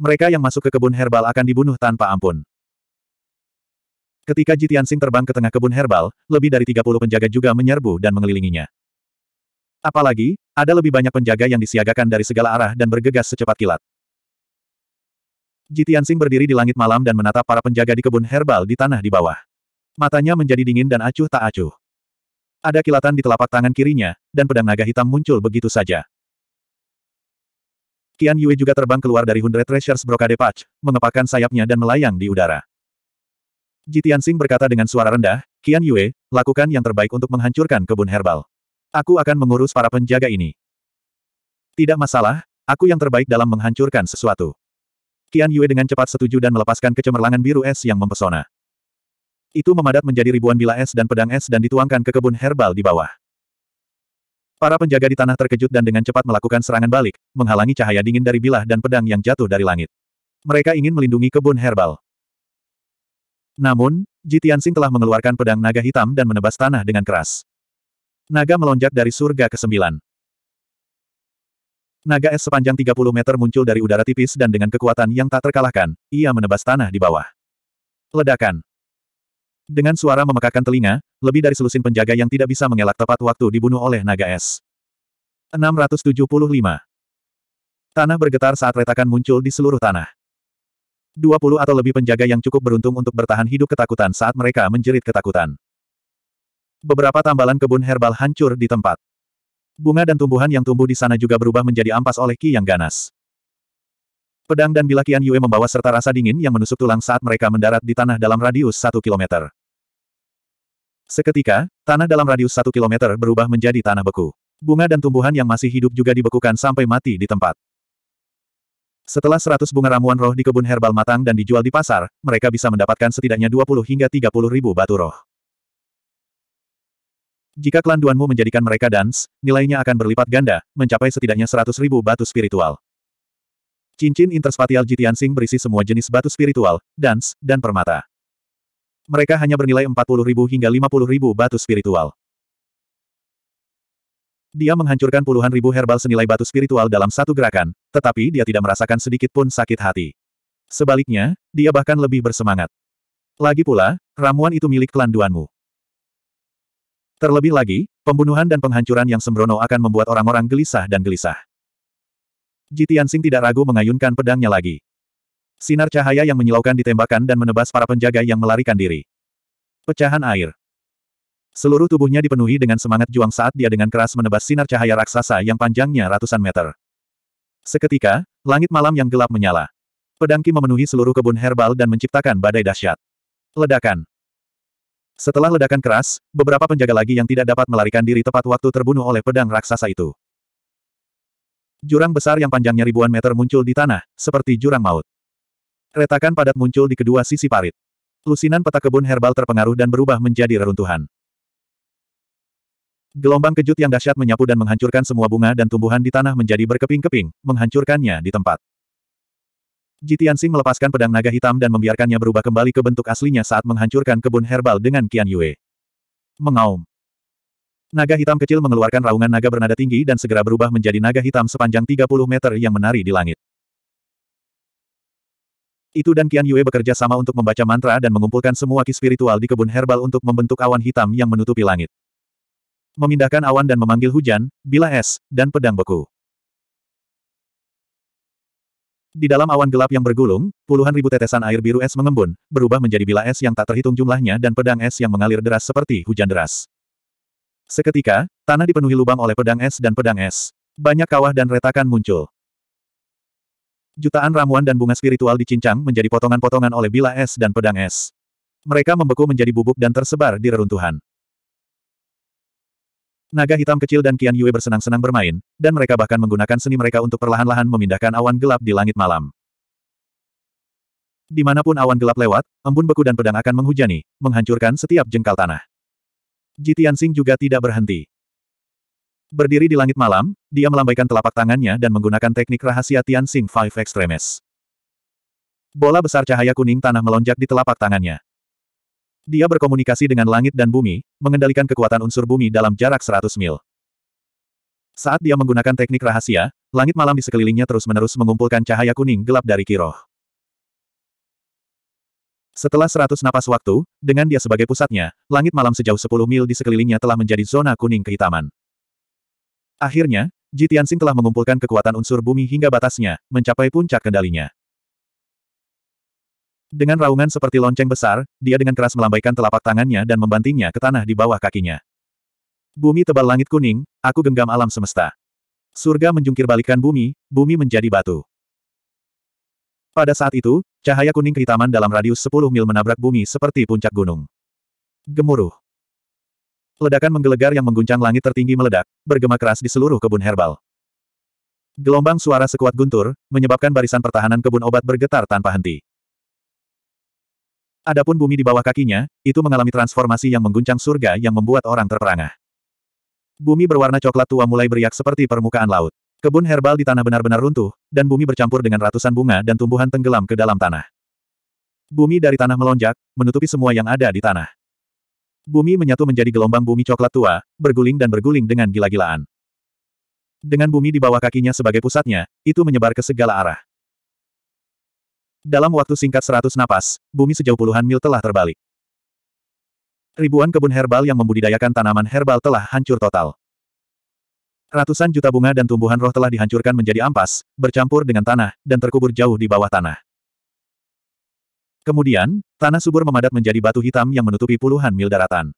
Mereka yang masuk ke kebun herbal akan dibunuh tanpa ampun. Ketika Jitiansing terbang ke tengah kebun herbal, lebih dari 30 penjaga juga menyerbu dan mengelilinginya. Apalagi, ada lebih banyak penjaga yang disiagakan dari segala arah dan bergegas secepat kilat. Jitiansing berdiri di langit malam dan menatap para penjaga di kebun herbal di tanah di bawah. Matanya menjadi dingin dan acuh tak acuh. Ada kilatan di telapak tangan kirinya, dan pedang naga hitam muncul begitu saja. Qian Yue juga terbang keluar dari Hundred Treasures Brokade Patch, mengepakkan sayapnya dan melayang di udara. Jitian Sing berkata dengan suara rendah, Qian Yue, lakukan yang terbaik untuk menghancurkan kebun herbal. Aku akan mengurus para penjaga ini. Tidak masalah, aku yang terbaik dalam menghancurkan sesuatu. Qian Yue dengan cepat setuju dan melepaskan kecemerlangan biru es yang mempesona. Itu memadat menjadi ribuan bila es dan pedang es dan dituangkan ke kebun herbal di bawah. Para penjaga di tanah terkejut dan dengan cepat melakukan serangan balik, menghalangi cahaya dingin dari bilah dan pedang yang jatuh dari langit. Mereka ingin melindungi kebun herbal. Namun, Sing telah mengeluarkan pedang naga hitam dan menebas tanah dengan keras. Naga melonjak dari surga ke sembilan. Naga es sepanjang 30 meter muncul dari udara tipis dan dengan kekuatan yang tak terkalahkan, ia menebas tanah di bawah. Ledakan. Dengan suara memekakan telinga, lebih dari selusin penjaga yang tidak bisa mengelak tepat waktu dibunuh oleh naga es. 675. Tanah bergetar saat retakan muncul di seluruh tanah. 20 atau lebih penjaga yang cukup beruntung untuk bertahan hidup ketakutan saat mereka menjerit ketakutan. Beberapa tambalan kebun herbal hancur di tempat. Bunga dan tumbuhan yang tumbuh di sana juga berubah menjadi ampas oleh ki yang ganas. Pedang dan bilakian Yue membawa serta rasa dingin yang menusuk tulang saat mereka mendarat di tanah dalam radius satu kilometer. Seketika, tanah dalam radius satu kilometer berubah menjadi tanah beku. Bunga dan tumbuhan yang masih hidup juga dibekukan sampai mati di tempat. Setelah 100 bunga ramuan roh di kebun herbal matang dan dijual di pasar, mereka bisa mendapatkan setidaknya 20 hingga 30 ribu batu roh. Jika klan menjadikan mereka dance, nilainya akan berlipat ganda, mencapai setidaknya 100 ribu batu spiritual. Cincin interspatial Jitiansing berisi semua jenis batu spiritual, dance, dan permata. Mereka hanya bernilai 40 ribu hingga 50 ribu batu spiritual. Dia menghancurkan puluhan ribu herbal senilai batu spiritual dalam satu gerakan, tetapi dia tidak merasakan sedikit pun sakit hati. Sebaliknya, dia bahkan lebih bersemangat. Lagi pula, ramuan itu milik klan Duanmu. Terlebih lagi, pembunuhan dan penghancuran yang sembrono akan membuat orang-orang gelisah dan gelisah. Jitiansing tidak ragu mengayunkan pedangnya lagi. Sinar cahaya yang menyilaukan ditembakkan dan menebas para penjaga yang melarikan diri. Pecahan air. Seluruh tubuhnya dipenuhi dengan semangat juang saat dia dengan keras menebas sinar cahaya raksasa yang panjangnya ratusan meter. Seketika, langit malam yang gelap menyala. Pedangki memenuhi seluruh kebun herbal dan menciptakan badai dahsyat. Ledakan. Setelah ledakan keras, beberapa penjaga lagi yang tidak dapat melarikan diri tepat waktu terbunuh oleh pedang raksasa itu. Jurang besar yang panjangnya ribuan meter muncul di tanah, seperti jurang maut. Retakan padat muncul di kedua sisi parit. Lusinan peta kebun herbal terpengaruh dan berubah menjadi reruntuhan. Gelombang kejut yang dahsyat menyapu dan menghancurkan semua bunga dan tumbuhan di tanah menjadi berkeping-keping, menghancurkannya di tempat. Jitian Sing melepaskan pedang naga hitam dan membiarkannya berubah kembali ke bentuk aslinya saat menghancurkan kebun herbal dengan Qian Yue. Mengaum. Naga hitam kecil mengeluarkan raungan naga bernada tinggi dan segera berubah menjadi naga hitam sepanjang 30 meter yang menari di langit. Itu dan Qian Yue bekerja sama untuk membaca mantra dan mengumpulkan semua ki spiritual di kebun herbal untuk membentuk awan hitam yang menutupi langit memindahkan awan dan memanggil hujan, bila es, dan pedang beku. Di dalam awan gelap yang bergulung, puluhan ribu tetesan air biru es mengembun, berubah menjadi bila es yang tak terhitung jumlahnya dan pedang es yang mengalir deras seperti hujan deras. Seketika, tanah dipenuhi lubang oleh pedang es dan pedang es. Banyak kawah dan retakan muncul. Jutaan ramuan dan bunga spiritual dicincang menjadi potongan-potongan oleh bila es dan pedang es. Mereka membeku menjadi bubuk dan tersebar di reruntuhan. Naga hitam kecil dan Qian Yue bersenang-senang bermain, dan mereka bahkan menggunakan seni mereka untuk perlahan-lahan memindahkan awan gelap di langit malam. Dimanapun awan gelap lewat, embun beku dan pedang akan menghujani, menghancurkan setiap jengkal tanah. Jitian Sing juga tidak berhenti. Berdiri di langit malam, dia melambaikan telapak tangannya dan menggunakan teknik rahasia Tian Five Extremes. Bola besar cahaya kuning tanah melonjak di telapak tangannya. Dia berkomunikasi dengan langit dan bumi, mengendalikan kekuatan unsur bumi dalam jarak 100 mil. Saat dia menggunakan teknik rahasia, langit malam di sekelilingnya terus-menerus mengumpulkan cahaya kuning gelap dari Kiroh. Setelah seratus napas waktu, dengan dia sebagai pusatnya, langit malam sejauh sepuluh mil di sekelilingnya telah menjadi zona kuning kehitaman. Akhirnya, Jitian Sing telah mengumpulkan kekuatan unsur bumi hingga batasnya, mencapai puncak kendalinya. Dengan raungan seperti lonceng besar, dia dengan keras melambaikan telapak tangannya dan membantingnya ke tanah di bawah kakinya. Bumi tebal langit kuning, aku genggam alam semesta. Surga menjungkir balikan bumi, bumi menjadi batu. Pada saat itu, cahaya kuning kehitaman dalam radius 10 mil menabrak bumi seperti puncak gunung. Gemuruh. Ledakan menggelegar yang mengguncang langit tertinggi meledak, bergema keras di seluruh kebun herbal. Gelombang suara sekuat guntur, menyebabkan barisan pertahanan kebun obat bergetar tanpa henti. Adapun bumi di bawah kakinya, itu mengalami transformasi yang mengguncang surga yang membuat orang terperangah. Bumi berwarna coklat tua mulai beriak seperti permukaan laut. Kebun herbal di tanah benar-benar runtuh, dan bumi bercampur dengan ratusan bunga dan tumbuhan tenggelam ke dalam tanah. Bumi dari tanah melonjak, menutupi semua yang ada di tanah. Bumi menyatu menjadi gelombang bumi coklat tua, berguling dan berguling dengan gila-gilaan. Dengan bumi di bawah kakinya sebagai pusatnya, itu menyebar ke segala arah. Dalam waktu singkat seratus napas, bumi sejauh puluhan mil telah terbalik. Ribuan kebun herbal yang membudidayakan tanaman herbal telah hancur total. Ratusan juta bunga dan tumbuhan roh telah dihancurkan menjadi ampas, bercampur dengan tanah, dan terkubur jauh di bawah tanah. Kemudian, tanah subur memadat menjadi batu hitam yang menutupi puluhan mil daratan.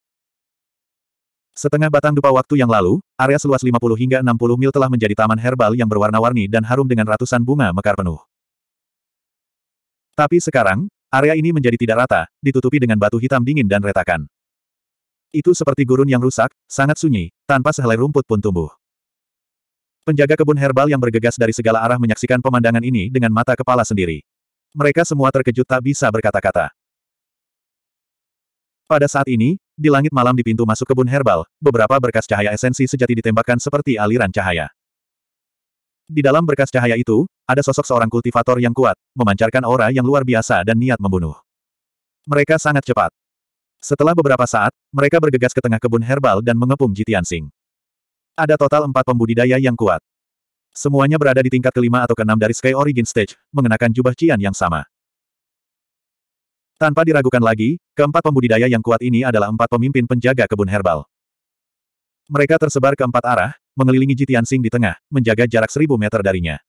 Setengah batang dupa waktu yang lalu, area seluas 50 hingga 60 mil telah menjadi taman herbal yang berwarna-warni dan harum dengan ratusan bunga mekar penuh. Tapi sekarang, area ini menjadi tidak rata, ditutupi dengan batu hitam dingin dan retakan. Itu seperti gurun yang rusak, sangat sunyi, tanpa sehelai rumput pun tumbuh. Penjaga kebun herbal yang bergegas dari segala arah menyaksikan pemandangan ini dengan mata kepala sendiri. Mereka semua terkejut tak bisa berkata-kata. Pada saat ini, di langit malam di pintu masuk kebun herbal, beberapa berkas cahaya esensi sejati ditembakkan seperti aliran cahaya. Di dalam berkas cahaya itu, ada sosok seorang kultivator yang kuat, memancarkan aura yang luar biasa dan niat membunuh. Mereka sangat cepat. Setelah beberapa saat, mereka bergegas ke tengah kebun herbal dan mengepung Jitian Sing. Ada total empat pembudidaya yang kuat. Semuanya berada di tingkat kelima atau keenam dari Sky Origin Stage, mengenakan jubah Cian yang sama. Tanpa diragukan lagi, keempat pembudidaya yang kuat ini adalah empat pemimpin penjaga kebun herbal. Mereka tersebar ke empat arah, mengelilingi Jitian Sing di tengah, menjaga jarak seribu meter darinya.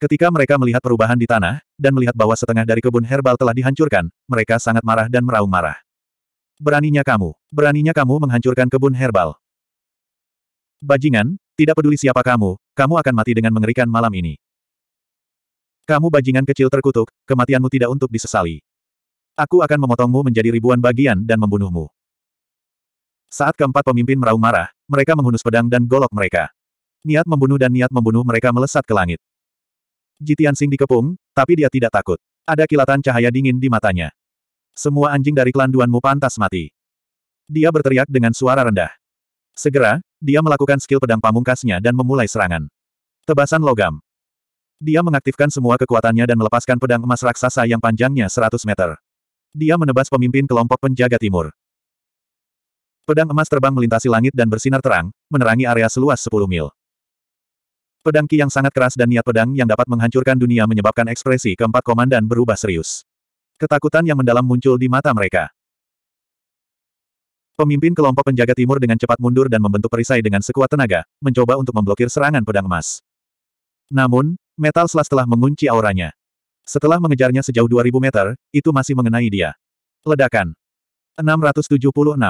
Ketika mereka melihat perubahan di tanah, dan melihat bahwa setengah dari kebun herbal telah dihancurkan, mereka sangat marah dan meraung marah. Beraninya kamu, beraninya kamu menghancurkan kebun herbal. Bajingan, tidak peduli siapa kamu, kamu akan mati dengan mengerikan malam ini. Kamu bajingan kecil terkutuk, kematianmu tidak untuk disesali. Aku akan memotongmu menjadi ribuan bagian dan membunuhmu. Saat keempat pemimpin meraung marah, mereka menghunus pedang dan golok mereka. Niat membunuh dan niat membunuh mereka melesat ke langit. Jitian Sing dikepung, tapi dia tidak takut. Ada kilatan cahaya dingin di matanya. Semua anjing dari klan Duanmu pantas mati. Dia berteriak dengan suara rendah. Segera, dia melakukan skill pedang pamungkasnya dan memulai serangan. Tebasan logam. Dia mengaktifkan semua kekuatannya dan melepaskan pedang emas raksasa yang panjangnya 100 meter. Dia menebas pemimpin kelompok penjaga timur. Pedang emas terbang melintasi langit dan bersinar terang, menerangi area seluas 10 mil. Pedang Ki yang sangat keras dan niat pedang yang dapat menghancurkan dunia menyebabkan ekspresi keempat komandan berubah serius. Ketakutan yang mendalam muncul di mata mereka. Pemimpin kelompok penjaga timur dengan cepat mundur dan membentuk perisai dengan sekuat tenaga, mencoba untuk memblokir serangan pedang emas. Namun, Metal selas telah mengunci auranya. Setelah mengejarnya sejauh 2000 meter, itu masih mengenai dia. Ledakan. 676.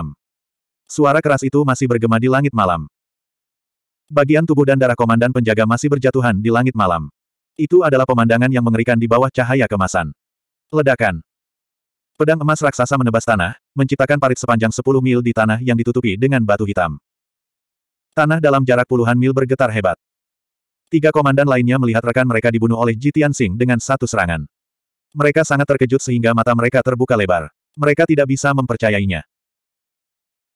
Suara keras itu masih bergema di langit malam. Bagian tubuh dan darah komandan penjaga masih berjatuhan di langit malam. Itu adalah pemandangan yang mengerikan di bawah cahaya kemasan. Ledakan. Pedang emas raksasa menebas tanah, menciptakan parit sepanjang 10 mil di tanah yang ditutupi dengan batu hitam. Tanah dalam jarak puluhan mil bergetar hebat. Tiga komandan lainnya melihat rekan mereka dibunuh oleh Jitian Singh dengan satu serangan. Mereka sangat terkejut sehingga mata mereka terbuka lebar. Mereka tidak bisa mempercayainya.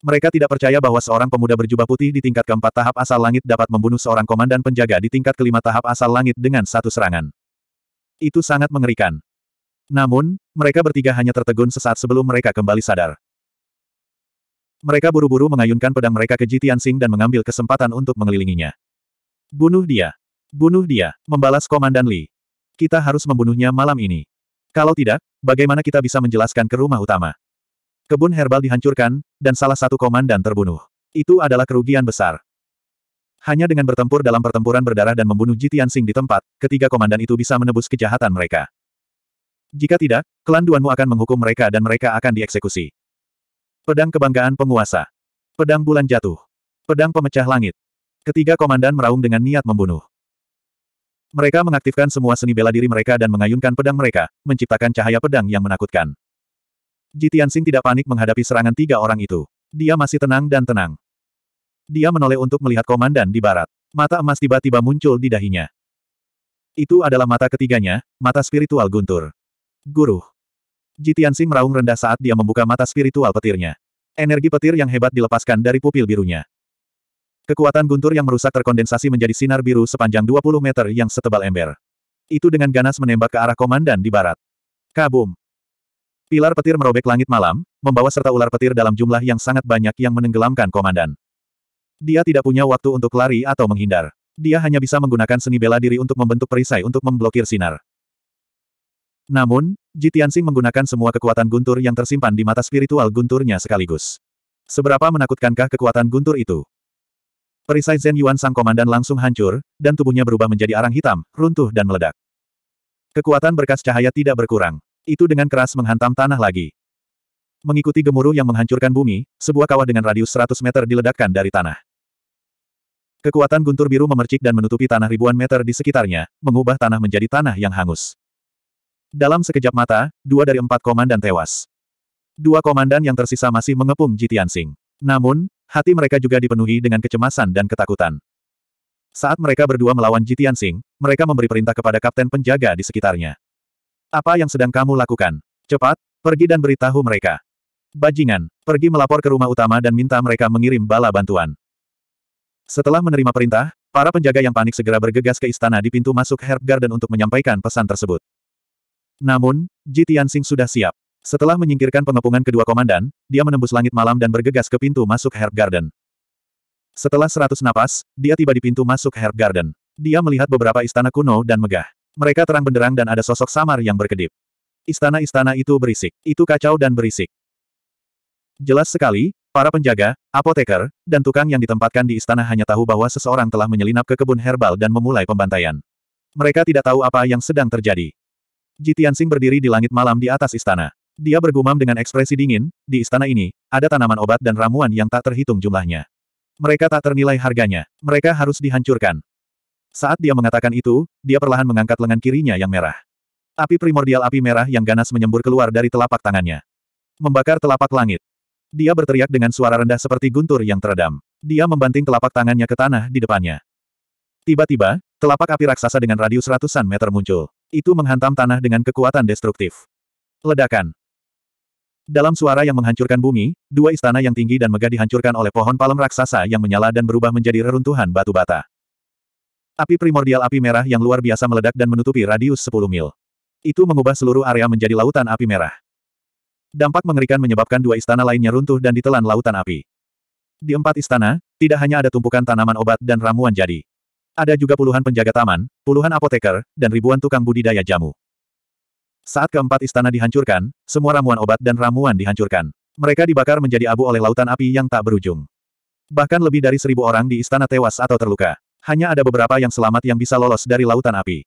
Mereka tidak percaya bahwa seorang pemuda berjubah putih di tingkat keempat tahap asal langit dapat membunuh seorang komandan penjaga di tingkat kelima tahap asal langit dengan satu serangan. Itu sangat mengerikan. Namun, mereka bertiga hanya tertegun sesaat sebelum mereka kembali sadar. Mereka buru-buru mengayunkan pedang mereka ke Jitian Sing dan mengambil kesempatan untuk mengelilinginya. Bunuh dia. Bunuh dia, membalas Komandan Li. Kita harus membunuhnya malam ini. Kalau tidak, bagaimana kita bisa menjelaskan ke rumah utama? Kebun herbal dihancurkan, dan salah satu komandan terbunuh. Itu adalah kerugian besar. Hanya dengan bertempur dalam pertempuran berdarah dan membunuh Jitian Sing di tempat, ketiga komandan itu bisa menebus kejahatan mereka. Jika tidak, klan Duanmu akan menghukum mereka dan mereka akan dieksekusi. Pedang Kebanggaan Penguasa Pedang Bulan Jatuh Pedang Pemecah Langit Ketiga komandan meraung dengan niat membunuh. Mereka mengaktifkan semua seni bela diri mereka dan mengayunkan pedang mereka, menciptakan cahaya pedang yang menakutkan. Ji Tianxing tidak panik menghadapi serangan tiga orang itu. Dia masih tenang dan tenang. Dia menoleh untuk melihat komandan di barat. Mata emas tiba-tiba muncul di dahinya. Itu adalah mata ketiganya, mata spiritual guntur. Guru. Ji Tianxing meraung rendah saat dia membuka mata spiritual petirnya. Energi petir yang hebat dilepaskan dari pupil birunya. Kekuatan guntur yang merusak terkondensasi menjadi sinar biru sepanjang 20 meter yang setebal ember. Itu dengan ganas menembak ke arah komandan di barat. Kabum! Pilar petir merobek langit malam, membawa serta ular petir dalam jumlah yang sangat banyak yang menenggelamkan komandan. Dia tidak punya waktu untuk lari atau menghindar. Dia hanya bisa menggunakan seni bela diri untuk membentuk perisai untuk memblokir sinar. Namun, Jitiansing menggunakan semua kekuatan guntur yang tersimpan di mata spiritual gunturnya sekaligus. Seberapa menakutkankah kekuatan guntur itu? Perisai Zen Yuan sang komandan langsung hancur, dan tubuhnya berubah menjadi arang hitam, runtuh dan meledak. Kekuatan berkas cahaya tidak berkurang. Itu dengan keras menghantam tanah lagi. Mengikuti gemuruh yang menghancurkan bumi, sebuah kawah dengan radius 100 meter diledakkan dari tanah. Kekuatan guntur biru memercik dan menutupi tanah ribuan meter di sekitarnya, mengubah tanah menjadi tanah yang hangus. Dalam sekejap mata, dua dari empat komandan tewas. Dua komandan yang tersisa masih mengepung Jitian Sing. Namun, hati mereka juga dipenuhi dengan kecemasan dan ketakutan. Saat mereka berdua melawan Jitian Sing, mereka memberi perintah kepada kapten penjaga di sekitarnya. Apa yang sedang kamu lakukan? Cepat, pergi dan beritahu mereka. Bajingan, pergi melapor ke rumah utama dan minta mereka mengirim bala bantuan. Setelah menerima perintah, para penjaga yang panik segera bergegas ke istana di pintu masuk Herb Garden untuk menyampaikan pesan tersebut. Namun, Ji Tianxing sudah siap. Setelah menyingkirkan pengepungan kedua komandan, dia menembus langit malam dan bergegas ke pintu masuk Herb Garden. Setelah seratus napas, dia tiba di pintu masuk Herb Garden. Dia melihat beberapa istana kuno dan megah. Mereka terang benderang dan ada sosok samar yang berkedip. Istana-istana itu berisik. Itu kacau dan berisik. Jelas sekali, para penjaga, apoteker, dan tukang yang ditempatkan di istana hanya tahu bahwa seseorang telah menyelinap ke kebun herbal dan memulai pembantaian. Mereka tidak tahu apa yang sedang terjadi. Jitiansing berdiri di langit malam di atas istana. Dia bergumam dengan ekspresi dingin, di istana ini, ada tanaman obat dan ramuan yang tak terhitung jumlahnya. Mereka tak ternilai harganya. Mereka harus dihancurkan. Saat dia mengatakan itu, dia perlahan mengangkat lengan kirinya yang merah. Api primordial api merah yang ganas menyembur keluar dari telapak tangannya. Membakar telapak langit. Dia berteriak dengan suara rendah seperti guntur yang teredam. Dia membanting telapak tangannya ke tanah di depannya. Tiba-tiba, telapak api raksasa dengan radius ratusan meter muncul. Itu menghantam tanah dengan kekuatan destruktif. Ledakan. Dalam suara yang menghancurkan bumi, dua istana yang tinggi dan megah dihancurkan oleh pohon palem raksasa yang menyala dan berubah menjadi reruntuhan batu bata. Api primordial api merah yang luar biasa meledak dan menutupi radius 10 mil. Itu mengubah seluruh area menjadi lautan api merah. Dampak mengerikan menyebabkan dua istana lainnya runtuh dan ditelan lautan api. Di empat istana, tidak hanya ada tumpukan tanaman obat dan ramuan jadi. Ada juga puluhan penjaga taman, puluhan apoteker, dan ribuan tukang budidaya jamu. Saat keempat istana dihancurkan, semua ramuan obat dan ramuan dihancurkan. Mereka dibakar menjadi abu oleh lautan api yang tak berujung. Bahkan lebih dari seribu orang di istana tewas atau terluka. Hanya ada beberapa yang selamat yang bisa lolos dari lautan api.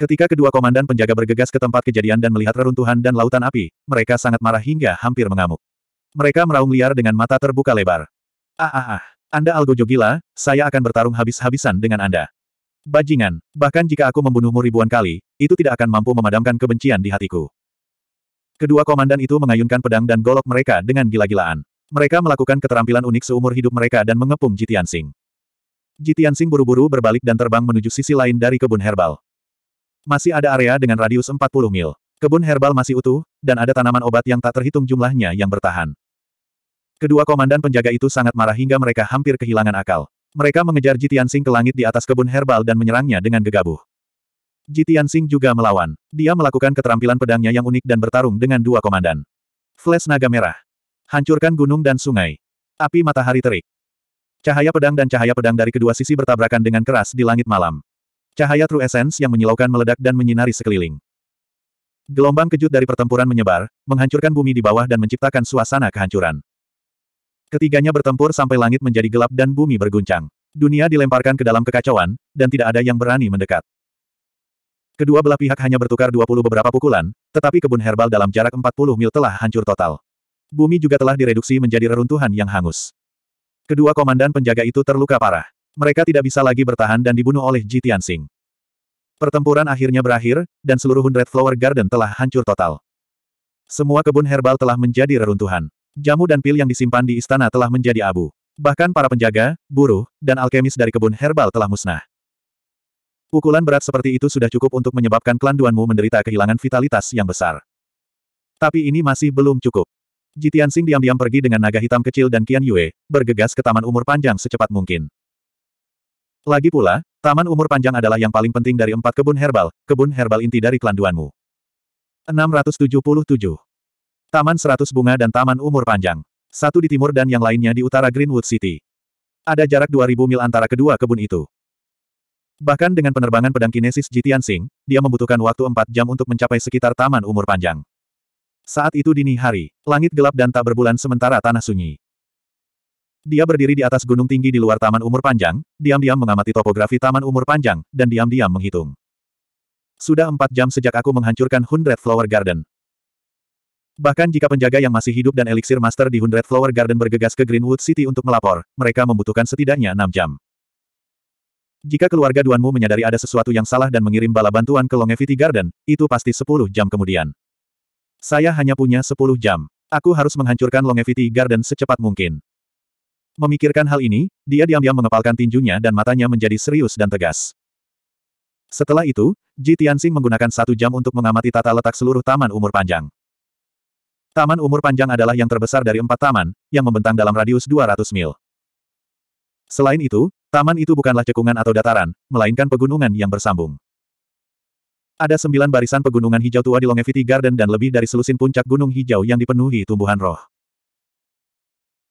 Ketika kedua komandan penjaga bergegas ke tempat kejadian dan melihat reruntuhan dan lautan api, mereka sangat marah hingga hampir mengamuk. Mereka meraung liar dengan mata terbuka lebar. Ah ah ah, Anda algojo gila, saya akan bertarung habis-habisan dengan Anda. Bajingan, bahkan jika aku membunuhmu ribuan kali, itu tidak akan mampu memadamkan kebencian di hatiku. Kedua komandan itu mengayunkan pedang dan golok mereka dengan gila-gilaan. Mereka melakukan keterampilan unik seumur hidup mereka dan mengepung Jitian Singh. Sing buru-buru berbalik dan terbang menuju sisi lain dari kebun herbal. Masih ada area dengan radius 40 mil. Kebun herbal masih utuh, dan ada tanaman obat yang tak terhitung jumlahnya yang bertahan. Kedua komandan penjaga itu sangat marah hingga mereka hampir kehilangan akal. Mereka mengejar Sing ke langit di atas kebun herbal dan menyerangnya dengan gegabah. Sing juga melawan. Dia melakukan keterampilan pedangnya yang unik dan bertarung dengan dua komandan. Flash naga merah. Hancurkan gunung dan sungai. Api matahari terik. Cahaya pedang dan cahaya pedang dari kedua sisi bertabrakan dengan keras di langit malam. Cahaya True Essence yang menyilaukan meledak dan menyinari sekeliling. Gelombang kejut dari pertempuran menyebar, menghancurkan bumi di bawah dan menciptakan suasana kehancuran. Ketiganya bertempur sampai langit menjadi gelap dan bumi berguncang. Dunia dilemparkan ke dalam kekacauan, dan tidak ada yang berani mendekat. Kedua belah pihak hanya bertukar 20 beberapa pukulan, tetapi kebun herbal dalam jarak 40 mil telah hancur total. Bumi juga telah direduksi menjadi reruntuhan yang hangus. Kedua komandan penjaga itu terluka parah. Mereka tidak bisa lagi bertahan dan dibunuh oleh Ji Tianxing. Pertempuran akhirnya berakhir, dan seluruh Hundred Flower Garden telah hancur total. Semua kebun herbal telah menjadi reruntuhan. Jamu dan pil yang disimpan di istana telah menjadi abu. Bahkan para penjaga, buruh, dan alkemis dari kebun herbal telah musnah. Pukulan berat seperti itu sudah cukup untuk menyebabkan klan Duanmu menderita kehilangan vitalitas yang besar. Tapi ini masih belum cukup. Jitian Sing diam-diam pergi dengan naga hitam kecil dan Qian Yue, bergegas ke taman umur panjang secepat mungkin. Lagi pula, taman umur panjang adalah yang paling penting dari empat kebun herbal, kebun herbal inti dari klan 677. Taman 100 bunga dan taman umur panjang. Satu di timur dan yang lainnya di utara Greenwood City. Ada jarak 2000 mil antara kedua kebun itu. Bahkan dengan penerbangan pedang kinesis Jitian Sing, dia membutuhkan waktu empat jam untuk mencapai sekitar taman umur panjang. Saat itu dini hari, langit gelap dan tak berbulan sementara tanah sunyi. Dia berdiri di atas gunung tinggi di luar Taman Umur Panjang, diam-diam mengamati topografi Taman Umur Panjang, dan diam-diam menghitung. Sudah empat jam sejak aku menghancurkan Hundred Flower Garden. Bahkan jika penjaga yang masih hidup dan eliksir master di Hundred Flower Garden bergegas ke Greenwood City untuk melapor, mereka membutuhkan setidaknya enam jam. Jika keluarga Duanmu menyadari ada sesuatu yang salah dan mengirim bala bantuan ke Longevity Garden, itu pasti sepuluh jam kemudian. Saya hanya punya 10 jam. Aku harus menghancurkan Longevity Garden secepat mungkin. Memikirkan hal ini, dia diam-diam mengepalkan tinjunya dan matanya menjadi serius dan tegas. Setelah itu, Ji Tianxing menggunakan satu jam untuk mengamati tata letak seluruh taman umur panjang. Taman umur panjang adalah yang terbesar dari empat taman, yang membentang dalam radius 200 mil. Selain itu, taman itu bukanlah cekungan atau dataran, melainkan pegunungan yang bersambung. Ada sembilan barisan pegunungan hijau tua di Longevity Garden dan lebih dari selusin puncak gunung hijau yang dipenuhi tumbuhan roh.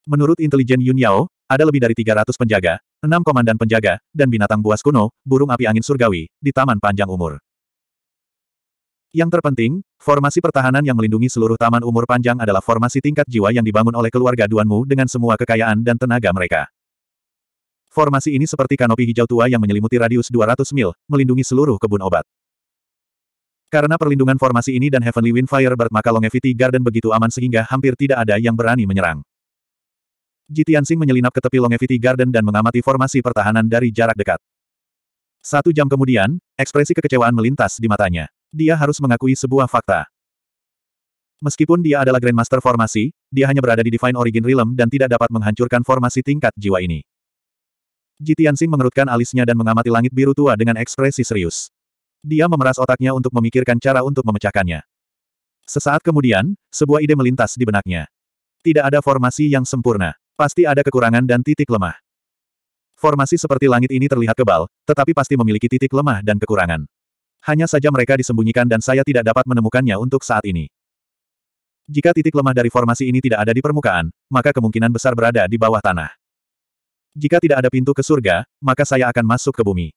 Menurut intelijen Yun Yao, ada lebih dari 300 penjaga, enam komandan penjaga, dan binatang buas kuno, burung api angin surgawi, di Taman Panjang Umur. Yang terpenting, formasi pertahanan yang melindungi seluruh Taman Umur Panjang adalah formasi tingkat jiwa yang dibangun oleh keluarga Duanmu dengan semua kekayaan dan tenaga mereka. Formasi ini seperti kanopi hijau tua yang menyelimuti radius 200 mil, melindungi seluruh kebun obat. Karena perlindungan formasi ini dan Heavenly Windfire Bird maka Longevity Garden begitu aman sehingga hampir tidak ada yang berani menyerang. Jitiansing menyelinap ke tepi Longevity Garden dan mengamati formasi pertahanan dari jarak dekat. Satu jam kemudian, ekspresi kekecewaan melintas di matanya. Dia harus mengakui sebuah fakta. Meskipun dia adalah Grandmaster formasi, dia hanya berada di Divine Origin Realm dan tidak dapat menghancurkan formasi tingkat jiwa ini. Jitiansing mengerutkan alisnya dan mengamati langit biru tua dengan ekspresi serius. Dia memeras otaknya untuk memikirkan cara untuk memecahkannya. Sesaat kemudian, sebuah ide melintas di benaknya. Tidak ada formasi yang sempurna. Pasti ada kekurangan dan titik lemah. Formasi seperti langit ini terlihat kebal, tetapi pasti memiliki titik lemah dan kekurangan. Hanya saja mereka disembunyikan dan saya tidak dapat menemukannya untuk saat ini. Jika titik lemah dari formasi ini tidak ada di permukaan, maka kemungkinan besar berada di bawah tanah. Jika tidak ada pintu ke surga, maka saya akan masuk ke bumi.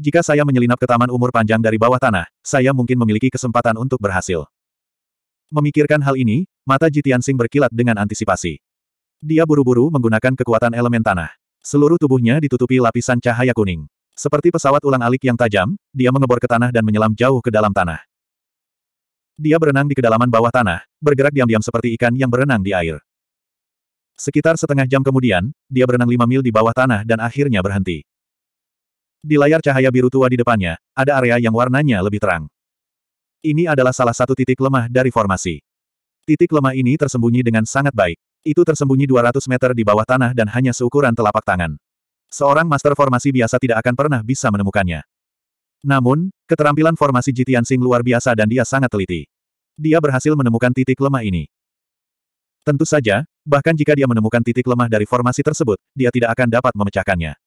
Jika saya menyelinap ke taman umur panjang dari bawah tanah, saya mungkin memiliki kesempatan untuk berhasil. Memikirkan hal ini, mata Jitiansing berkilat dengan antisipasi. Dia buru-buru menggunakan kekuatan elemen tanah. Seluruh tubuhnya ditutupi lapisan cahaya kuning. Seperti pesawat ulang alik yang tajam, dia mengebor ke tanah dan menyelam jauh ke dalam tanah. Dia berenang di kedalaman bawah tanah, bergerak diam-diam seperti ikan yang berenang di air. Sekitar setengah jam kemudian, dia berenang lima mil di bawah tanah dan akhirnya berhenti. Di layar cahaya biru tua di depannya, ada area yang warnanya lebih terang. Ini adalah salah satu titik lemah dari formasi. Titik lemah ini tersembunyi dengan sangat baik. Itu tersembunyi 200 meter di bawah tanah dan hanya seukuran telapak tangan. Seorang master formasi biasa tidak akan pernah bisa menemukannya. Namun, keterampilan formasi Jitian Sing luar biasa dan dia sangat teliti. Dia berhasil menemukan titik lemah ini. Tentu saja, bahkan jika dia menemukan titik lemah dari formasi tersebut, dia tidak akan dapat memecahkannya.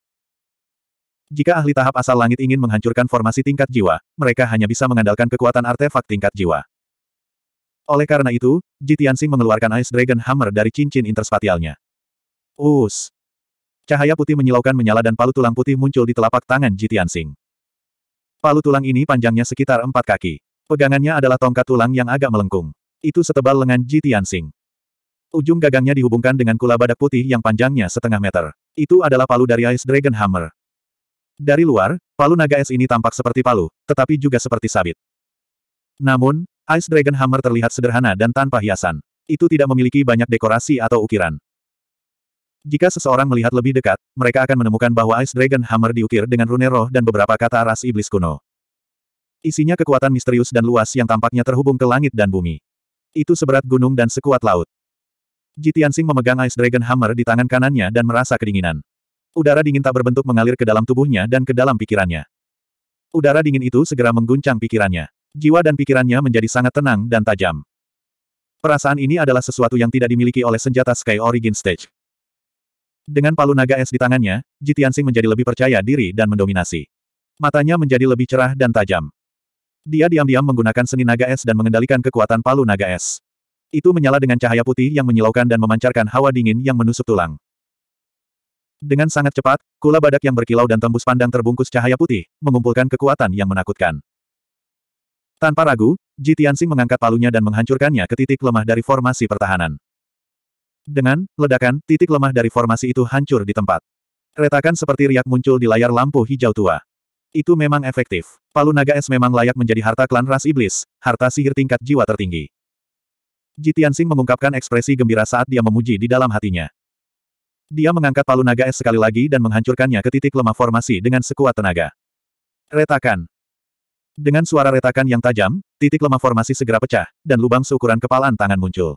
Jika ahli tahap asal langit ingin menghancurkan formasi tingkat jiwa, mereka hanya bisa mengandalkan kekuatan artefak tingkat jiwa. Oleh karena itu, Jitiansing mengeluarkan Ice Dragon Hammer dari cincin interspatialnya. Us. Cahaya putih menyilaukan menyala dan palu tulang putih muncul di telapak tangan Jitiansing. Palu tulang ini panjangnya sekitar empat kaki. Pegangannya adalah tongkat tulang yang agak melengkung. Itu setebal lengan Jitiansing. Ujung gagangnya dihubungkan dengan kula badak putih yang panjangnya setengah meter. Itu adalah palu dari Ice Dragon Hammer. Dari luar, palu naga es ini tampak seperti palu, tetapi juga seperti sabit. Namun, Ice Dragon Hammer terlihat sederhana dan tanpa hiasan. Itu tidak memiliki banyak dekorasi atau ukiran. Jika seseorang melihat lebih dekat, mereka akan menemukan bahwa Ice Dragon Hammer diukir dengan rune roh dan beberapa kata ras iblis kuno. Isinya kekuatan misterius dan luas yang tampaknya terhubung ke langit dan bumi. Itu seberat gunung dan sekuat laut. Jitian Sing memegang Ice Dragon Hammer di tangan kanannya dan merasa kedinginan. Udara dingin tak berbentuk mengalir ke dalam tubuhnya dan ke dalam pikirannya. Udara dingin itu segera mengguncang pikirannya. Jiwa dan pikirannya menjadi sangat tenang dan tajam. Perasaan ini adalah sesuatu yang tidak dimiliki oleh senjata Sky Origin Stage. Dengan palu naga es di tangannya, Jitiansing menjadi lebih percaya diri dan mendominasi. Matanya menjadi lebih cerah dan tajam. Dia diam-diam menggunakan seni naga es dan mengendalikan kekuatan palu naga es. Itu menyala dengan cahaya putih yang menyilaukan dan memancarkan hawa dingin yang menusuk tulang. Dengan sangat cepat, kula badak yang berkilau dan tembus pandang terbungkus cahaya putih, mengumpulkan kekuatan yang menakutkan. Tanpa ragu, Ji mengangkat palunya dan menghancurkannya ke titik lemah dari formasi pertahanan. Dengan ledakan, titik lemah dari formasi itu hancur di tempat. Retakan seperti riak muncul di layar lampu hijau tua. Itu memang efektif. Palu naga es memang layak menjadi harta klan ras iblis, harta sihir tingkat jiwa tertinggi. Ji mengungkapkan ekspresi gembira saat dia memuji di dalam hatinya. Dia mengangkat palu naga es sekali lagi dan menghancurkannya ke titik lemah formasi dengan sekuat tenaga. Retakan. Dengan suara retakan yang tajam, titik lemah formasi segera pecah, dan lubang seukuran kepalan tangan muncul.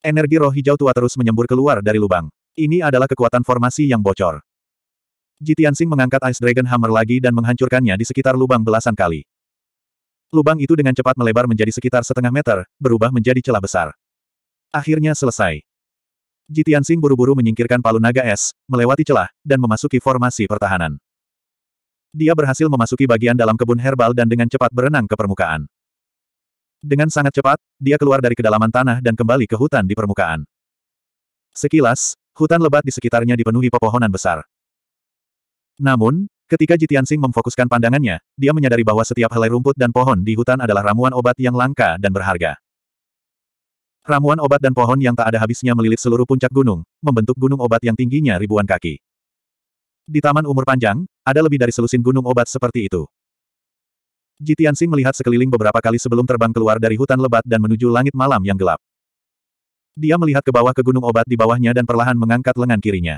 Energi roh hijau tua terus menyembur keluar dari lubang. Ini adalah kekuatan formasi yang bocor. Jitian Sing mengangkat Ice Dragon Hammer lagi dan menghancurkannya di sekitar lubang belasan kali. Lubang itu dengan cepat melebar menjadi sekitar setengah meter, berubah menjadi celah besar. Akhirnya selesai. Jitian Sing buru-buru menyingkirkan palu naga es, melewati celah, dan memasuki formasi pertahanan. Dia berhasil memasuki bagian dalam kebun herbal dan dengan cepat berenang ke permukaan. Dengan sangat cepat, dia keluar dari kedalaman tanah dan kembali ke hutan di permukaan. Sekilas, hutan lebat di sekitarnya dipenuhi pepohonan besar. Namun, ketika Jitian Sing memfokuskan pandangannya, dia menyadari bahwa setiap helai rumput dan pohon di hutan adalah ramuan obat yang langka dan berharga. Ramuan obat dan pohon yang tak ada habisnya melilit seluruh puncak gunung, membentuk gunung obat yang tingginya ribuan kaki. Di taman umur panjang, ada lebih dari selusin gunung obat seperti itu. Jitiansing melihat sekeliling beberapa kali sebelum terbang keluar dari hutan lebat dan menuju langit malam yang gelap. Dia melihat ke bawah ke gunung obat di bawahnya dan perlahan mengangkat lengan kirinya.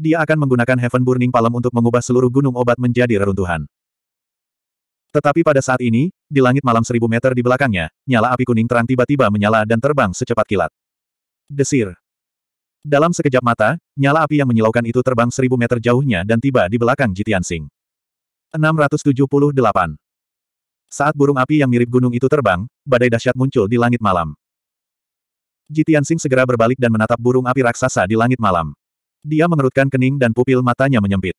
Dia akan menggunakan Heaven Burning Palm untuk mengubah seluruh gunung obat menjadi reruntuhan. Tetapi pada saat ini, di langit malam seribu meter di belakangnya, nyala api kuning terang tiba-tiba menyala dan terbang secepat kilat. Desir. Dalam sekejap mata, nyala api yang menyilaukan itu terbang seribu meter jauhnya dan tiba di belakang Jitian Sing. 678. Saat burung api yang mirip gunung itu terbang, badai dahsyat muncul di langit malam. Jitian Sing segera berbalik dan menatap burung api raksasa di langit malam. Dia mengerutkan kening dan pupil matanya menyempit.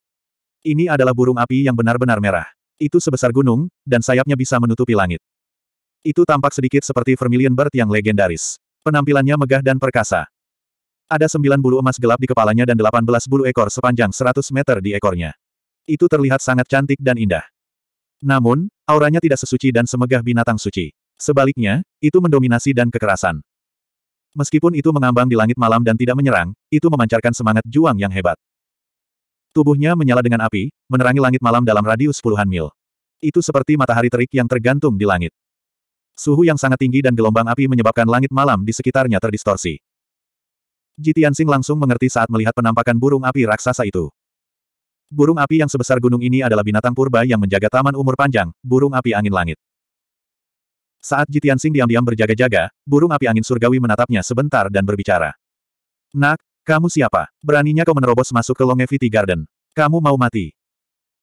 Ini adalah burung api yang benar-benar merah. Itu sebesar gunung, dan sayapnya bisa menutupi langit. Itu tampak sedikit seperti Vermilion Bird yang legendaris. Penampilannya megah dan perkasa. Ada sembilan bulu emas gelap di kepalanya dan delapan belas bulu ekor sepanjang seratus meter di ekornya. Itu terlihat sangat cantik dan indah. Namun, auranya tidak sesuci dan semegah binatang suci. Sebaliknya, itu mendominasi dan kekerasan. Meskipun itu mengambang di langit malam dan tidak menyerang, itu memancarkan semangat juang yang hebat. Tubuhnya menyala dengan api, menerangi langit malam dalam radius puluhan mil. Itu seperti matahari terik yang tergantung di langit. Suhu yang sangat tinggi dan gelombang api menyebabkan langit malam di sekitarnya terdistorsi. Jitiansing langsung mengerti saat melihat penampakan burung api raksasa itu. Burung api yang sebesar gunung ini adalah binatang purba yang menjaga taman umur panjang, burung api angin langit. Saat Jitiansing diam-diam berjaga-jaga, burung api angin surgawi menatapnya sebentar dan berbicara. Nak, kamu siapa? Beraninya kau menerobos masuk ke Longevity Garden. Kamu mau mati.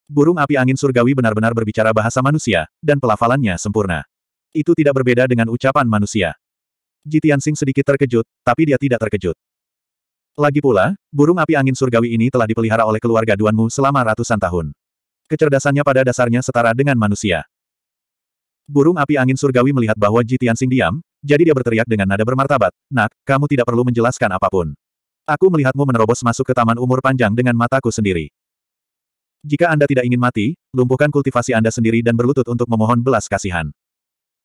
Burung api angin surgawi benar-benar berbicara bahasa manusia, dan pelafalannya sempurna. Itu tidak berbeda dengan ucapan manusia. Jitian Sing sedikit terkejut, tapi dia tidak terkejut. Lagi pula, burung api angin surgawi ini telah dipelihara oleh keluarga Duanmu selama ratusan tahun. Kecerdasannya pada dasarnya setara dengan manusia. Burung api angin surgawi melihat bahwa Jitian Sing diam, jadi dia berteriak dengan nada bermartabat, Nak, kamu tidak perlu menjelaskan apapun. Aku melihatmu menerobos masuk ke taman umur panjang dengan mataku sendiri. Jika Anda tidak ingin mati, lumpuhkan kultivasi Anda sendiri dan berlutut untuk memohon belas kasihan.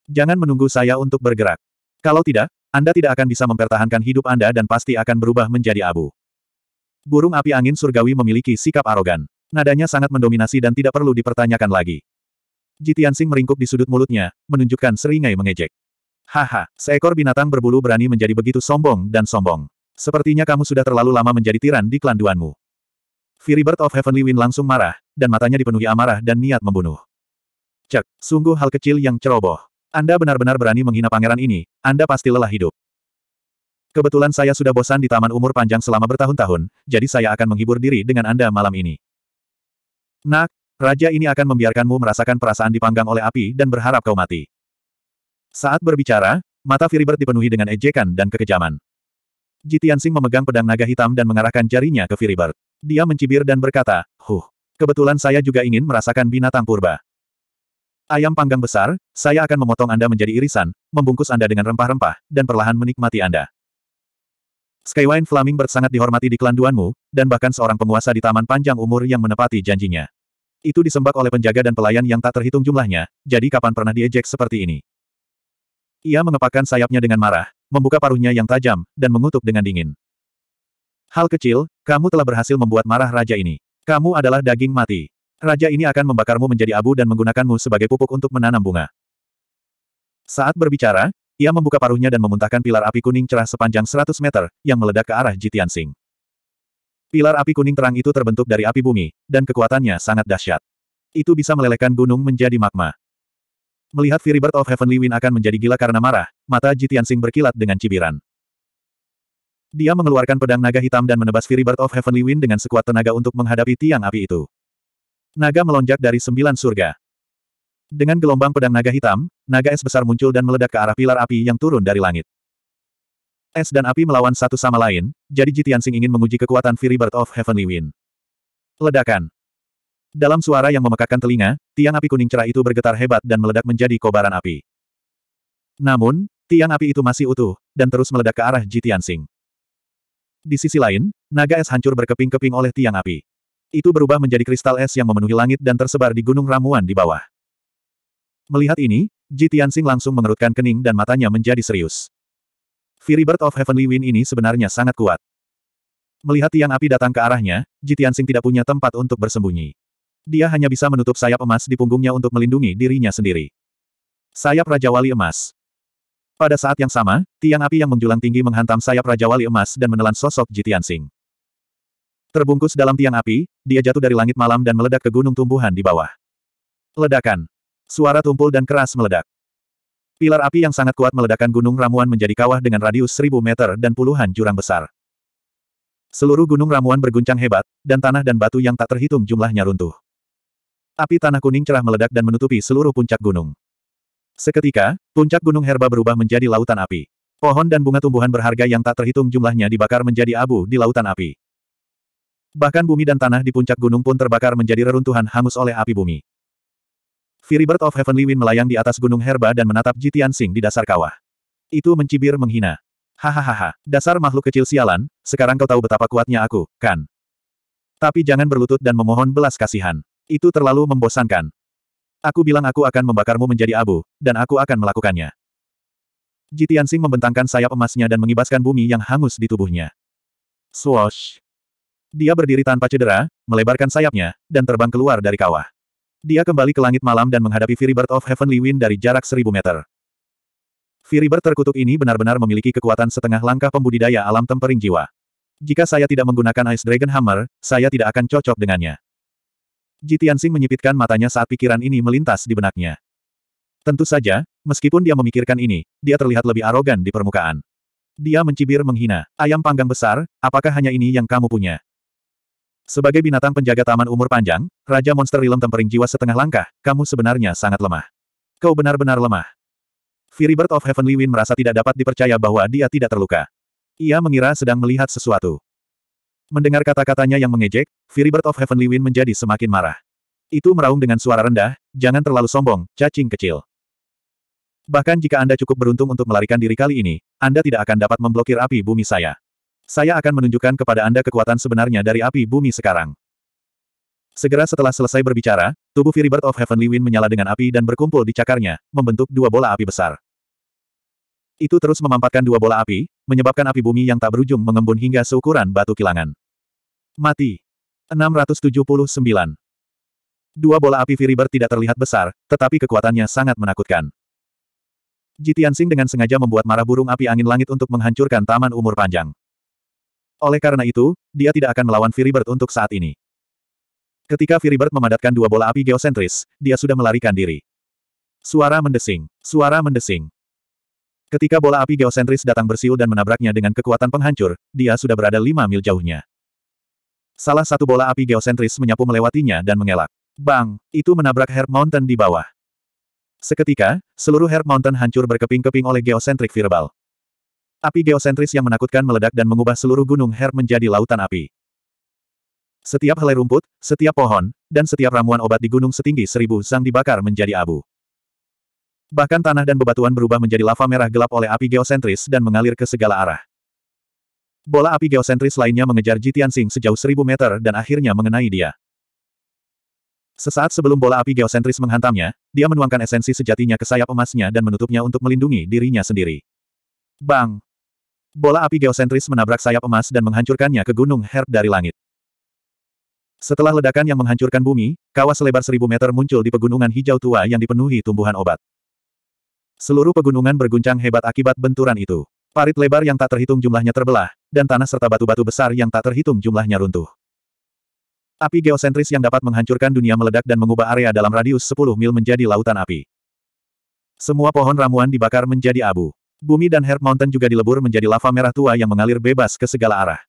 Jangan menunggu saya untuk bergerak. Kalau tidak, Anda tidak akan bisa mempertahankan hidup Anda dan pasti akan berubah menjadi abu. Burung api angin surgawi memiliki sikap arogan. Nadanya sangat mendominasi dan tidak perlu dipertanyakan lagi. Jitiansing meringkuk di sudut mulutnya, menunjukkan seringai mengejek. Haha, seekor binatang berbulu berani menjadi begitu sombong dan sombong. Sepertinya kamu sudah terlalu lama menjadi tiran di klan Duanmu. Bird of Heavenly Wind langsung marah, dan matanya dipenuhi amarah dan niat membunuh. Cek, sungguh hal kecil yang ceroboh. Anda benar-benar berani menghina pangeran ini, Anda pasti lelah hidup. Kebetulan saya sudah bosan di taman umur panjang selama bertahun-tahun, jadi saya akan menghibur diri dengan Anda malam ini. Nak, raja ini akan membiarkanmu merasakan perasaan dipanggang oleh api dan berharap kau mati. Saat berbicara, mata Firibert dipenuhi dengan ejekan dan kekejaman. Jitian Sing memegang pedang naga hitam dan mengarahkan jarinya ke Firibert. Dia mencibir dan berkata, Huh, kebetulan saya juga ingin merasakan binatang purba. Ayam panggang besar, saya akan memotong Anda menjadi irisan, membungkus Anda dengan rempah-rempah, dan perlahan menikmati Anda. Skywine Flaming sangat dihormati di klan Duanmu, dan bahkan seorang penguasa di taman panjang umur yang menepati janjinya. Itu disembak oleh penjaga dan pelayan yang tak terhitung jumlahnya, jadi kapan pernah diejek seperti ini. Ia mengepakkan sayapnya dengan marah, membuka paruhnya yang tajam, dan mengutuk dengan dingin. Hal kecil, kamu telah berhasil membuat marah raja ini. Kamu adalah daging mati. Raja ini akan membakarmu menjadi abu dan menggunakanmu sebagai pupuk untuk menanam bunga. Saat berbicara, ia membuka paruhnya dan memuntahkan pilar api kuning cerah sepanjang 100 meter, yang meledak ke arah Jitian Sing. Pilar api kuning terang itu terbentuk dari api bumi, dan kekuatannya sangat dahsyat. Itu bisa melelehkan gunung menjadi magma. Melihat Bird of Heavenly Wind akan menjadi gila karena marah, mata Jitiansing berkilat dengan cibiran. Dia mengeluarkan pedang naga hitam dan menebas Fury Bird of Heavenly Wind dengan sekuat tenaga untuk menghadapi tiang api itu. Naga melonjak dari sembilan surga. Dengan gelombang pedang naga hitam, naga es besar muncul dan meledak ke arah pilar api yang turun dari langit. Es dan api melawan satu sama lain, jadi Jitiansing ingin menguji kekuatan Fury Bird of Heavenly Wind. Ledakan. Dalam suara yang memekakkan telinga, tiang api kuning cerah itu bergetar hebat dan meledak menjadi kobaran api. Namun, tiang api itu masih utuh, dan terus meledak ke arah Ji Tianxing. Di sisi lain, naga es hancur berkeping-keping oleh tiang api. Itu berubah menjadi kristal es yang memenuhi langit dan tersebar di gunung ramuan di bawah. Melihat ini, Ji Tianxing langsung mengerutkan kening dan matanya menjadi serius. Fury Bird of Heavenly Wind ini sebenarnya sangat kuat. Melihat tiang api datang ke arahnya, Ji Tianxing tidak punya tempat untuk bersembunyi. Dia hanya bisa menutup sayap emas di punggungnya untuk melindungi dirinya sendiri. Sayap Raja Wali Emas Pada saat yang sama, tiang api yang menjulang tinggi menghantam sayap Raja Wali Emas dan menelan sosok Jitian Sing. Terbungkus dalam tiang api, dia jatuh dari langit malam dan meledak ke gunung tumbuhan di bawah. Ledakan. Suara tumpul dan keras meledak. Pilar api yang sangat kuat meledakkan gunung ramuan menjadi kawah dengan radius seribu meter dan puluhan jurang besar. Seluruh gunung ramuan berguncang hebat, dan tanah dan batu yang tak terhitung jumlahnya runtuh. Api tanah kuning cerah meledak dan menutupi seluruh puncak gunung. Seketika, puncak gunung herba berubah menjadi lautan api. Pohon dan bunga tumbuhan berharga yang tak terhitung jumlahnya dibakar menjadi abu di lautan api. Bahkan bumi dan tanah di puncak gunung pun terbakar menjadi reruntuhan hangus oleh api bumi. Bird of Heavenly Wind melayang di atas gunung herba dan menatap Jitian Sing di dasar kawah. Itu mencibir menghina. Hahaha, dasar makhluk kecil sialan, sekarang kau tahu betapa kuatnya aku, kan? Tapi jangan berlutut dan memohon belas kasihan. Itu terlalu membosankan. Aku bilang aku akan membakarmu menjadi abu, dan aku akan melakukannya. Jitiansing membentangkan sayap emasnya dan mengibaskan bumi yang hangus di tubuhnya. Swoosh! Dia berdiri tanpa cedera, melebarkan sayapnya, dan terbang keluar dari kawah. Dia kembali ke langit malam dan menghadapi Firibert of Heavenly Wind dari jarak seribu meter. Firibert terkutuk ini benar-benar memiliki kekuatan setengah langkah pembudidaya alam tempering jiwa. Jika saya tidak menggunakan Ice Dragon Hammer, saya tidak akan cocok dengannya. Ji Tianxing menyipitkan matanya saat pikiran ini melintas di benaknya. Tentu saja, meskipun dia memikirkan ini, dia terlihat lebih arogan di permukaan. Dia mencibir menghina. Ayam panggang besar, apakah hanya ini yang kamu punya? Sebagai binatang penjaga taman umur panjang, Raja Monster Rilem tempering jiwa setengah langkah, kamu sebenarnya sangat lemah. Kau benar-benar lemah. Firibert of Heavenly Wind merasa tidak dapat dipercaya bahwa dia tidak terluka. Ia mengira sedang melihat sesuatu. Mendengar kata-katanya yang mengejek, Bird of Heavenly Wind menjadi semakin marah. Itu meraung dengan suara rendah, jangan terlalu sombong, cacing kecil. Bahkan jika Anda cukup beruntung untuk melarikan diri kali ini, Anda tidak akan dapat memblokir api bumi saya. Saya akan menunjukkan kepada Anda kekuatan sebenarnya dari api bumi sekarang. Segera setelah selesai berbicara, tubuh Bird of Heavenly Wind menyala dengan api dan berkumpul di cakarnya, membentuk dua bola api besar. Itu terus memampatkan dua bola api, menyebabkan api bumi yang tak berujung mengembun hingga seukuran batu kilangan. Mati. 679. Dua bola api Firibert tidak terlihat besar, tetapi kekuatannya sangat menakutkan. Jitiansing dengan sengaja membuat marah burung api angin langit untuk menghancurkan taman umur panjang. Oleh karena itu, dia tidak akan melawan Firibert untuk saat ini. Ketika Firibert memadatkan dua bola api geosentris, dia sudah melarikan diri. Suara mendesing, suara mendesing. Ketika bola api geosentris datang bersiul dan menabraknya dengan kekuatan penghancur, dia sudah berada lima mil jauhnya. Salah satu bola api geosentris menyapu melewatinya dan mengelak. Bang! Itu menabrak Herb Mountain di bawah. Seketika, seluruh Herb Mountain hancur berkeping-keping oleh geosentrik virbal. Api geosentris yang menakutkan meledak dan mengubah seluruh gunung Herb menjadi lautan api. Setiap helai rumput, setiap pohon, dan setiap ramuan obat di gunung setinggi seribu sang dibakar menjadi abu. Bahkan tanah dan bebatuan berubah menjadi lava merah gelap oleh api geosentris dan mengalir ke segala arah. Bola api geosentris lainnya mengejar Jitian Sing sejauh seribu meter dan akhirnya mengenai dia. Sesaat sebelum bola api geosentris menghantamnya, dia menuangkan esensi sejatinya ke sayap emasnya dan menutupnya untuk melindungi dirinya sendiri. Bang! Bola api geosentris menabrak sayap emas dan menghancurkannya ke gunung herb dari langit. Setelah ledakan yang menghancurkan bumi, kawah selebar seribu meter muncul di pegunungan hijau tua yang dipenuhi tumbuhan obat. Seluruh pegunungan berguncang hebat akibat benturan itu. Parit lebar yang tak terhitung jumlahnya terbelah, dan tanah serta batu-batu besar yang tak terhitung jumlahnya runtuh. Api geosentris yang dapat menghancurkan dunia meledak dan mengubah area dalam radius 10 mil menjadi lautan api. Semua pohon ramuan dibakar menjadi abu. Bumi dan Herb Mountain juga dilebur menjadi lava merah tua yang mengalir bebas ke segala arah.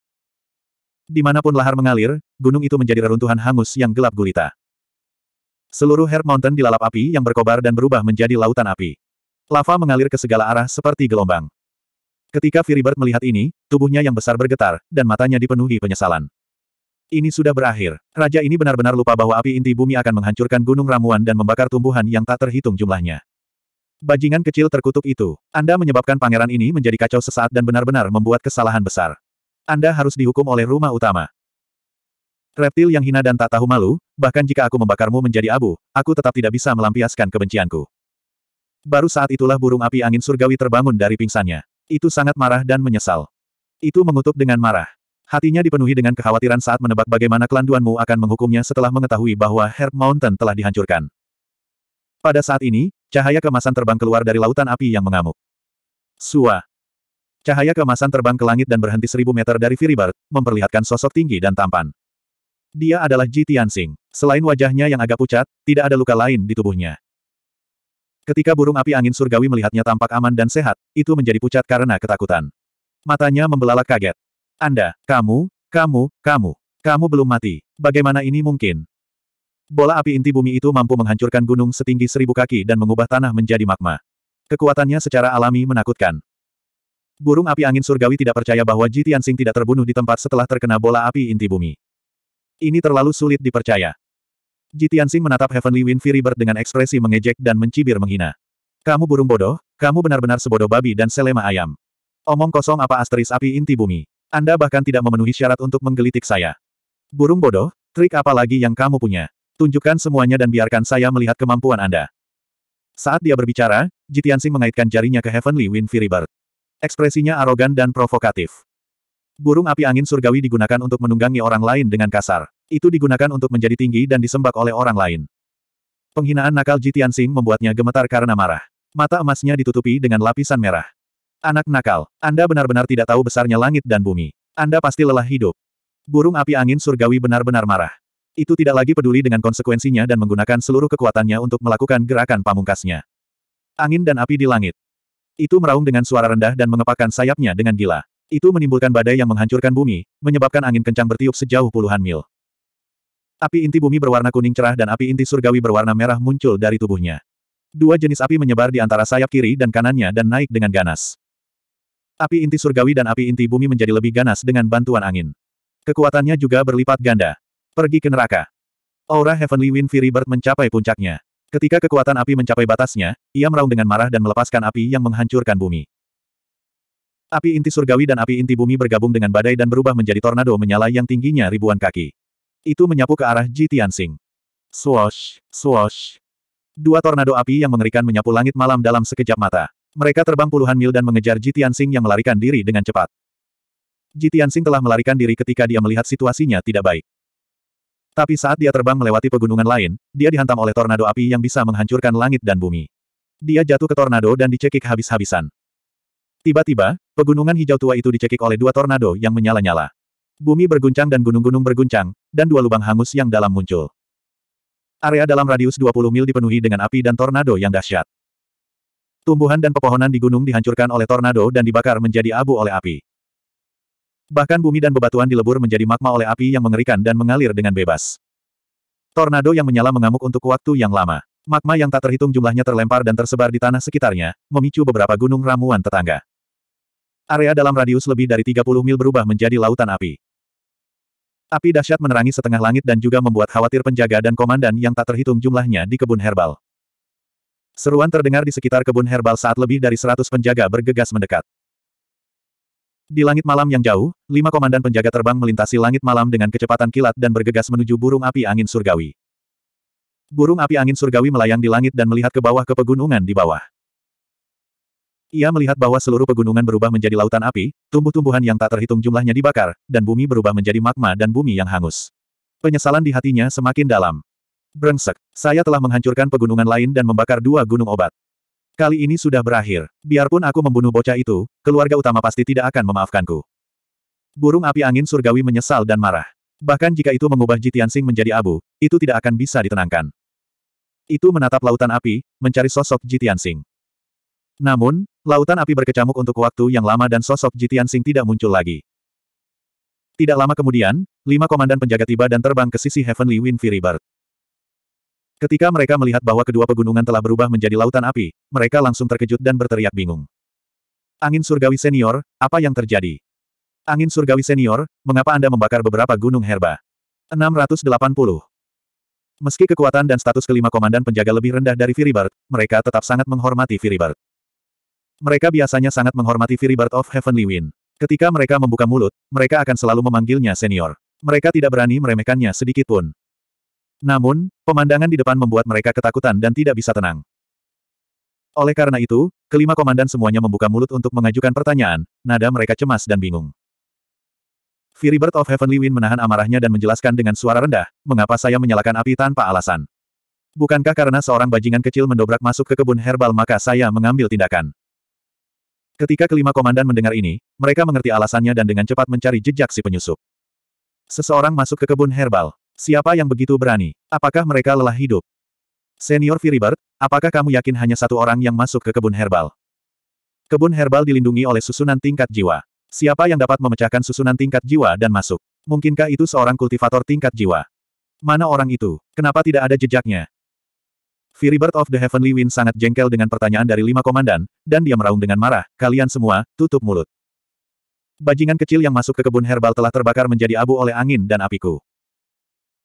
Dimanapun lahar mengalir, gunung itu menjadi reruntuhan hangus yang gelap gulita. Seluruh Herb Mountain dilalap api yang berkobar dan berubah menjadi lautan api. Lava mengalir ke segala arah seperti gelombang. Ketika Firibert melihat ini, tubuhnya yang besar bergetar, dan matanya dipenuhi penyesalan. Ini sudah berakhir. Raja ini benar-benar lupa bahwa api inti bumi akan menghancurkan gunung ramuan dan membakar tumbuhan yang tak terhitung jumlahnya. Bajingan kecil terkutuk itu. Anda menyebabkan pangeran ini menjadi kacau sesaat dan benar-benar membuat kesalahan besar. Anda harus dihukum oleh rumah utama. Reptil yang hina dan tak tahu malu, bahkan jika aku membakarmu menjadi abu, aku tetap tidak bisa melampiaskan kebencianku. Baru saat itulah burung api angin surgawi terbangun dari pingsannya. Itu sangat marah dan menyesal. Itu mengutuk dengan marah. Hatinya dipenuhi dengan kekhawatiran saat menebak bagaimana kelanduanmu akan menghukumnya setelah mengetahui bahwa Herb Mountain telah dihancurkan. Pada saat ini, cahaya kemasan terbang keluar dari lautan api yang mengamuk. Sua. Cahaya kemasan terbang ke langit dan berhenti seribu meter dari Firibert, memperlihatkan sosok tinggi dan tampan. Dia adalah Ji Tianxing. Selain wajahnya yang agak pucat, tidak ada luka lain di tubuhnya. Ketika burung api angin surgawi melihatnya tampak aman dan sehat, itu menjadi pucat karena ketakutan. Matanya membelalak kaget. Anda, kamu, kamu, kamu, kamu belum mati. Bagaimana ini mungkin? Bola api inti bumi itu mampu menghancurkan gunung setinggi seribu kaki dan mengubah tanah menjadi magma. Kekuatannya secara alami menakutkan. Burung api angin surgawi tidak percaya bahwa Ji Tianxing tidak terbunuh di tempat setelah terkena bola api inti bumi. Ini terlalu sulit dipercaya. Jitiansing menatap Heavenly Wind Fury Bird dengan ekspresi mengejek dan mencibir menghina. Kamu burung bodoh, kamu benar-benar sebodoh babi dan selema ayam. Omong kosong apa asteris api inti bumi. Anda bahkan tidak memenuhi syarat untuk menggelitik saya. Burung bodoh, trik apa lagi yang kamu punya? Tunjukkan semuanya dan biarkan saya melihat kemampuan Anda. Saat dia berbicara, Jitiansing mengaitkan jarinya ke Heavenly Wind Fury Bird. Ekspresinya arogan dan provokatif. Burung api angin surgawi digunakan untuk menunggangi orang lain dengan kasar. Itu digunakan untuk menjadi tinggi dan disembak oleh orang lain. Penghinaan nakal Ji Tianxing membuatnya gemetar karena marah. Mata emasnya ditutupi dengan lapisan merah. Anak nakal, Anda benar-benar tidak tahu besarnya langit dan bumi. Anda pasti lelah hidup. Burung api angin surgawi benar-benar marah. Itu tidak lagi peduli dengan konsekuensinya dan menggunakan seluruh kekuatannya untuk melakukan gerakan pamungkasnya. Angin dan api di langit. Itu meraung dengan suara rendah dan mengepakkan sayapnya dengan gila. Itu menimbulkan badai yang menghancurkan bumi, menyebabkan angin kencang bertiup sejauh puluhan mil. Api inti bumi berwarna kuning cerah dan api inti surgawi berwarna merah muncul dari tubuhnya. Dua jenis api menyebar di antara sayap kiri dan kanannya dan naik dengan ganas. Api inti surgawi dan api inti bumi menjadi lebih ganas dengan bantuan angin. Kekuatannya juga berlipat ganda. Pergi ke neraka. Aura Heavenly Wind Fury Bird mencapai puncaknya. Ketika kekuatan api mencapai batasnya, ia meraung dengan marah dan melepaskan api yang menghancurkan bumi. Api inti surgawi dan api inti bumi bergabung dengan badai dan berubah menjadi tornado menyala yang tingginya ribuan kaki. Itu menyapu ke arah Ji Tianxing. swosh. swash. Dua tornado api yang mengerikan menyapu langit malam dalam sekejap mata. Mereka terbang puluhan mil dan mengejar Ji Tianxing yang melarikan diri dengan cepat. Ji Tianxing telah melarikan diri ketika dia melihat situasinya tidak baik. Tapi saat dia terbang melewati pegunungan lain, dia dihantam oleh tornado api yang bisa menghancurkan langit dan bumi. Dia jatuh ke tornado dan dicekik habis-habisan. Tiba-tiba, pegunungan hijau tua itu dicekik oleh dua tornado yang menyala-nyala. Bumi berguncang dan gunung-gunung berguncang, dan dua lubang hangus yang dalam muncul. Area dalam radius 20 mil dipenuhi dengan api dan tornado yang dahsyat. Tumbuhan dan pepohonan di gunung dihancurkan oleh tornado dan dibakar menjadi abu oleh api. Bahkan bumi dan bebatuan dilebur menjadi magma oleh api yang mengerikan dan mengalir dengan bebas. Tornado yang menyala mengamuk untuk waktu yang lama. Magma yang tak terhitung jumlahnya terlempar dan tersebar di tanah sekitarnya, memicu beberapa gunung ramuan tetangga. Area dalam radius lebih dari 30 mil berubah menjadi lautan api. Api dahsyat menerangi setengah langit dan juga membuat khawatir penjaga dan komandan yang tak terhitung jumlahnya di kebun herbal. Seruan terdengar di sekitar kebun herbal saat lebih dari seratus penjaga bergegas mendekat. Di langit malam yang jauh, lima komandan penjaga terbang melintasi langit malam dengan kecepatan kilat dan bergegas menuju burung api angin surgawi. Burung api angin surgawi melayang di langit dan melihat ke bawah ke pegunungan di bawah. Ia melihat bahwa seluruh pegunungan berubah menjadi lautan api, tumbuh-tumbuhan yang tak terhitung jumlahnya dibakar, dan bumi berubah menjadi magma dan bumi yang hangus. Penyesalan di hatinya semakin dalam. Brengsek, saya telah menghancurkan pegunungan lain dan membakar dua gunung obat. Kali ini sudah berakhir. Biarpun aku membunuh bocah itu, keluarga utama pasti tidak akan memaafkanku. Burung api angin surgawi menyesal dan marah. Bahkan jika itu mengubah Jitiansing menjadi abu, itu tidak akan bisa ditenangkan. Itu menatap lautan api, mencari sosok Jitiansing. Namun, lautan api berkecamuk untuk waktu yang lama dan sosok Jitian Sing tidak muncul lagi. Tidak lama kemudian, lima komandan penjaga tiba dan terbang ke sisi Heavenly Wind Fury Bird. Ketika mereka melihat bahwa kedua pegunungan telah berubah menjadi lautan api, mereka langsung terkejut dan berteriak bingung. Angin surgawi senior, apa yang terjadi? Angin surgawi senior, mengapa Anda membakar beberapa gunung herba? 680. Meski kekuatan dan status kelima komandan penjaga lebih rendah dari Firibert, mereka tetap sangat menghormati Firibert. Mereka biasanya sangat menghormati Bird of Heavenly Wind. Ketika mereka membuka mulut, mereka akan selalu memanggilnya senior. Mereka tidak berani meremehkannya sedikitpun. Namun, pemandangan di depan membuat mereka ketakutan dan tidak bisa tenang. Oleh karena itu, kelima komandan semuanya membuka mulut untuk mengajukan pertanyaan, nada mereka cemas dan bingung. Firibird of Heavenly Wind menahan amarahnya dan menjelaskan dengan suara rendah, mengapa saya menyalakan api tanpa alasan. Bukankah karena seorang bajingan kecil mendobrak masuk ke kebun herbal maka saya mengambil tindakan. Ketika kelima komandan mendengar ini, mereka mengerti alasannya dan dengan cepat mencari jejak si penyusup. Seseorang masuk ke kebun herbal. Siapa yang begitu berani? Apakah mereka lelah hidup? Senior Firibert, apakah kamu yakin hanya satu orang yang masuk ke kebun herbal? Kebun herbal dilindungi oleh susunan tingkat jiwa. Siapa yang dapat memecahkan susunan tingkat jiwa dan masuk? Mungkinkah itu seorang kultivator tingkat jiwa? Mana orang itu? Kenapa tidak ada jejaknya? Fury Bird of the Heavenly Wind sangat jengkel dengan pertanyaan dari lima komandan, dan dia meraung dengan marah, kalian semua, tutup mulut. Bajingan kecil yang masuk ke kebun herbal telah terbakar menjadi abu oleh angin dan apiku.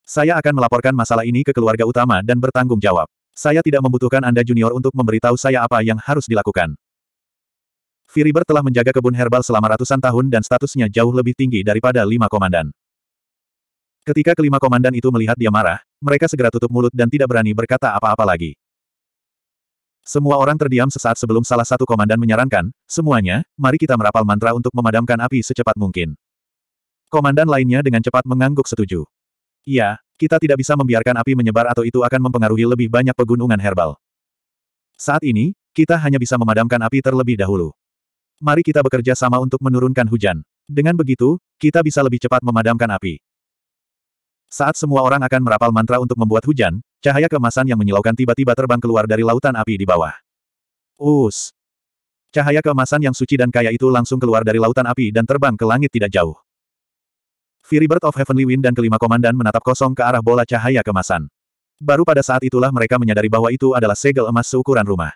Saya akan melaporkan masalah ini ke keluarga utama dan bertanggung jawab. Saya tidak membutuhkan Anda junior untuk memberitahu saya apa yang harus dilakukan. Firibert telah menjaga kebun herbal selama ratusan tahun dan statusnya jauh lebih tinggi daripada lima komandan. Ketika kelima komandan itu melihat dia marah, mereka segera tutup mulut dan tidak berani berkata apa-apa lagi. Semua orang terdiam sesaat sebelum salah satu komandan menyarankan, semuanya, mari kita merapal mantra untuk memadamkan api secepat mungkin. Komandan lainnya dengan cepat mengangguk setuju. "Ya, kita tidak bisa membiarkan api menyebar atau itu akan mempengaruhi lebih banyak pegunungan herbal. Saat ini, kita hanya bisa memadamkan api terlebih dahulu. Mari kita bekerja sama untuk menurunkan hujan. Dengan begitu, kita bisa lebih cepat memadamkan api. Saat semua orang akan merapal mantra untuk membuat hujan, cahaya kemasan yang menyilaukan tiba-tiba terbang keluar dari lautan api di bawah. Us! Cahaya kemasan yang suci dan kaya itu langsung keluar dari lautan api dan terbang ke langit tidak jauh. Bird of Heavenly Wind dan kelima komandan menatap kosong ke arah bola cahaya kemasan. Baru pada saat itulah mereka menyadari bahwa itu adalah segel emas seukuran rumah.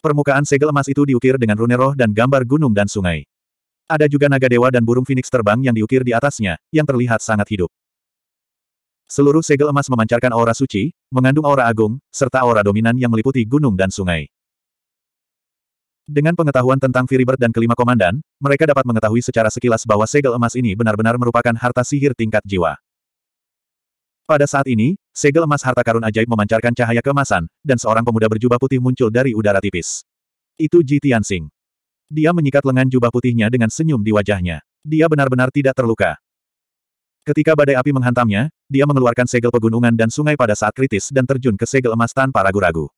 Permukaan segel emas itu diukir dengan rune roh dan gambar gunung dan sungai. Ada juga naga dewa dan burung phoenix terbang yang diukir di atasnya, yang terlihat sangat hidup. Seluruh segel emas memancarkan aura suci, mengandung aura agung, serta aura dominan yang meliputi gunung dan sungai. Dengan pengetahuan tentang Firibert dan kelima komandan, mereka dapat mengetahui secara sekilas bahwa segel emas ini benar-benar merupakan harta sihir tingkat jiwa. Pada saat ini, segel emas harta karun ajaib memancarkan cahaya kemasan, dan seorang pemuda berjubah putih muncul dari udara tipis. Itu Ji Tianxing. Dia menyikat lengan jubah putihnya dengan senyum di wajahnya. Dia benar-benar tidak terluka. Ketika badai api menghantamnya, dia mengeluarkan segel pegunungan dan sungai pada saat kritis dan terjun ke segel emas tanpa ragu-ragu.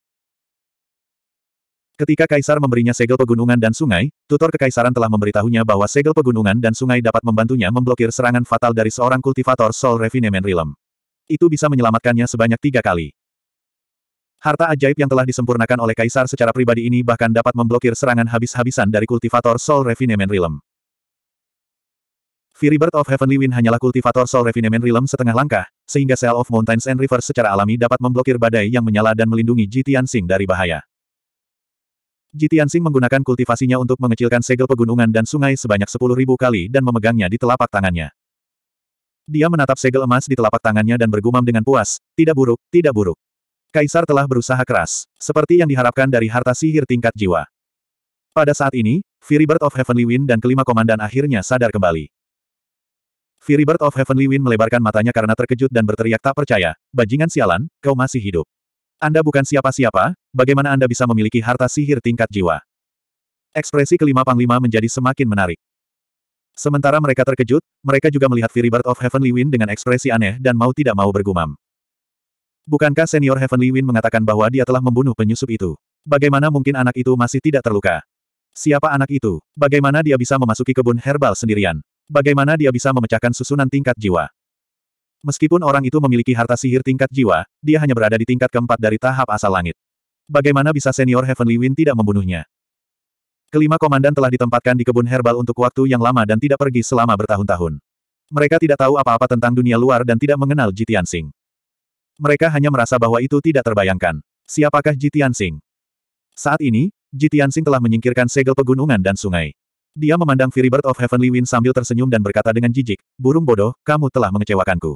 Ketika kaisar memberinya segel pegunungan dan sungai, tutor kekaisaran telah memberitahunya bahwa segel pegunungan dan sungai dapat membantunya memblokir serangan fatal dari seorang kultivator Sol Refinement Realm. Itu bisa menyelamatkannya sebanyak tiga kali. Harta ajaib yang telah disempurnakan oleh kaisar secara pribadi ini bahkan dapat memblokir serangan habis-habisan dari kultivator Sol Refinement Realm. Fiery Bird of Heavenly Wind hanyalah kultivator Soul Refinement Realm setengah langkah, sehingga Cell of Mountains and Rivers secara alami dapat memblokir badai yang menyala dan melindungi Ji Tianxing dari bahaya. Ji Tianxing menggunakan kultivasinya untuk mengecilkan segel pegunungan dan sungai sebanyak 10.000 kali dan memegangnya di telapak tangannya. Dia menatap segel emas di telapak tangannya dan bergumam dengan puas, tidak buruk, tidak buruk. Kaisar telah berusaha keras, seperti yang diharapkan dari harta sihir tingkat jiwa. Pada saat ini, Fury Bird of Heavenly Wind dan kelima komandan akhirnya sadar kembali. Fury Bird of Heavenly Wind melebarkan matanya karena terkejut dan berteriak tak percaya, bajingan sialan, kau masih hidup. Anda bukan siapa-siapa, bagaimana Anda bisa memiliki harta sihir tingkat jiwa? Ekspresi kelima panglima menjadi semakin menarik. Sementara mereka terkejut, mereka juga melihat Fury Bird of Heavenly Wind dengan ekspresi aneh dan mau tidak mau bergumam. Bukankah senior Heavenly Wind mengatakan bahwa dia telah membunuh penyusup itu? Bagaimana mungkin anak itu masih tidak terluka? Siapa anak itu? Bagaimana dia bisa memasuki kebun herbal sendirian? Bagaimana dia bisa memecahkan susunan tingkat jiwa? Meskipun orang itu memiliki harta sihir tingkat jiwa, dia hanya berada di tingkat keempat dari tahap asal langit. Bagaimana bisa senior Heavenly Wind tidak membunuhnya? Kelima komandan telah ditempatkan di kebun herbal untuk waktu yang lama dan tidak pergi selama bertahun-tahun. Mereka tidak tahu apa-apa tentang dunia luar dan tidak mengenal Jitian Mereka hanya merasa bahwa itu tidak terbayangkan. Siapakah Jitian Saat ini, Jitian telah menyingkirkan segel pegunungan dan sungai. Dia memandang Bird of Heavenly Wind sambil tersenyum dan berkata dengan jijik, Burung bodoh, kamu telah mengecewakanku.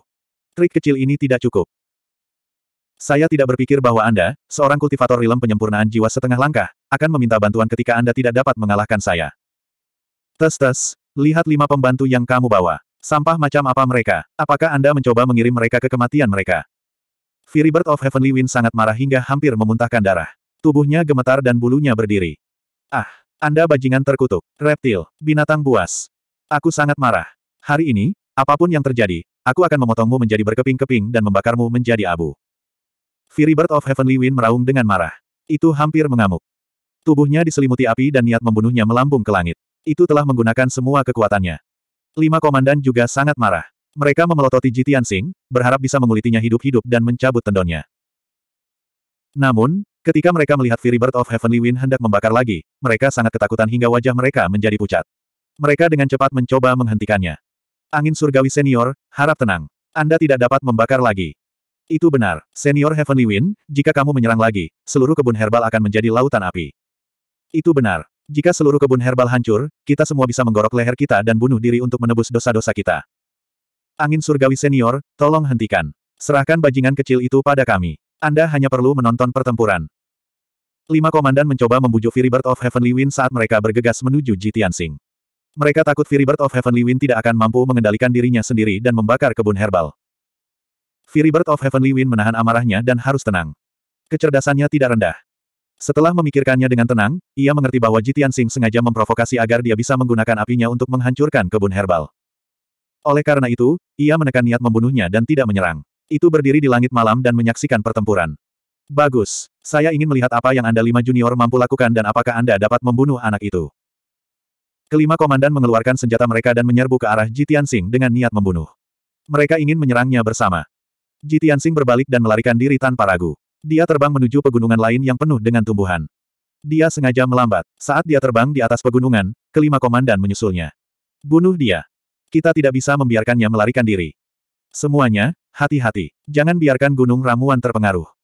Trik kecil ini tidak cukup. Saya tidak berpikir bahwa Anda, seorang kultivator rilem penyempurnaan jiwa setengah langkah, akan meminta bantuan ketika Anda tidak dapat mengalahkan saya. Tes-tes, lihat lima pembantu yang kamu bawa. Sampah macam apa mereka? Apakah Anda mencoba mengirim mereka ke kematian mereka? Bird of Heavenly Wind sangat marah hingga hampir memuntahkan darah. Tubuhnya gemetar dan bulunya berdiri. Ah! Anda bajingan terkutuk, reptil, binatang buas. Aku sangat marah. Hari ini, apapun yang terjadi, aku akan memotongmu menjadi berkeping-keping dan membakarmu menjadi abu. Fury Bird of Heavenly Wind meraung dengan marah. Itu hampir mengamuk. Tubuhnya diselimuti api dan niat membunuhnya melambung ke langit. Itu telah menggunakan semua kekuatannya. Lima komandan juga sangat marah. Mereka memelototi Jitian Sing, berharap bisa mengulitinya hidup-hidup dan mencabut tendonnya. Namun, Ketika mereka melihat Fury Bird of Heavenly Wind hendak membakar lagi, mereka sangat ketakutan hingga wajah mereka menjadi pucat. Mereka dengan cepat mencoba menghentikannya. Angin surgawi senior, harap tenang. Anda tidak dapat membakar lagi. Itu benar, senior Heavenly Wind, jika kamu menyerang lagi, seluruh kebun herbal akan menjadi lautan api. Itu benar. Jika seluruh kebun herbal hancur, kita semua bisa menggorok leher kita dan bunuh diri untuk menebus dosa-dosa kita. Angin surgawi senior, tolong hentikan. Serahkan bajingan kecil itu pada kami. Anda hanya perlu menonton pertempuran. Lima komandan mencoba membujuk Firibird of Heavenly Wind saat mereka bergegas menuju Jitiansing. Mereka takut Firibird of Heavenly Wind tidak akan mampu mengendalikan dirinya sendiri dan membakar kebun herbal. Firibird of Heavenly Wind menahan amarahnya dan harus tenang. Kecerdasannya tidak rendah. Setelah memikirkannya dengan tenang, ia mengerti bahwa Jitian Sing sengaja memprovokasi agar dia bisa menggunakan apinya untuk menghancurkan kebun herbal. Oleh karena itu, ia menekan niat membunuhnya dan tidak menyerang itu berdiri di langit malam dan menyaksikan pertempuran. Bagus. Saya ingin melihat apa yang Anda lima junior mampu lakukan dan apakah Anda dapat membunuh anak itu. Kelima komandan mengeluarkan senjata mereka dan menyerbu ke arah Jitian Sing dengan niat membunuh. Mereka ingin menyerangnya bersama. Jitian Sing berbalik dan melarikan diri tanpa ragu. Dia terbang menuju pegunungan lain yang penuh dengan tumbuhan. Dia sengaja melambat. Saat dia terbang di atas pegunungan, kelima komandan menyusulnya. Bunuh dia. Kita tidak bisa membiarkannya melarikan diri. Semuanya, hati-hati. Jangan biarkan Gunung Ramuan terpengaruh.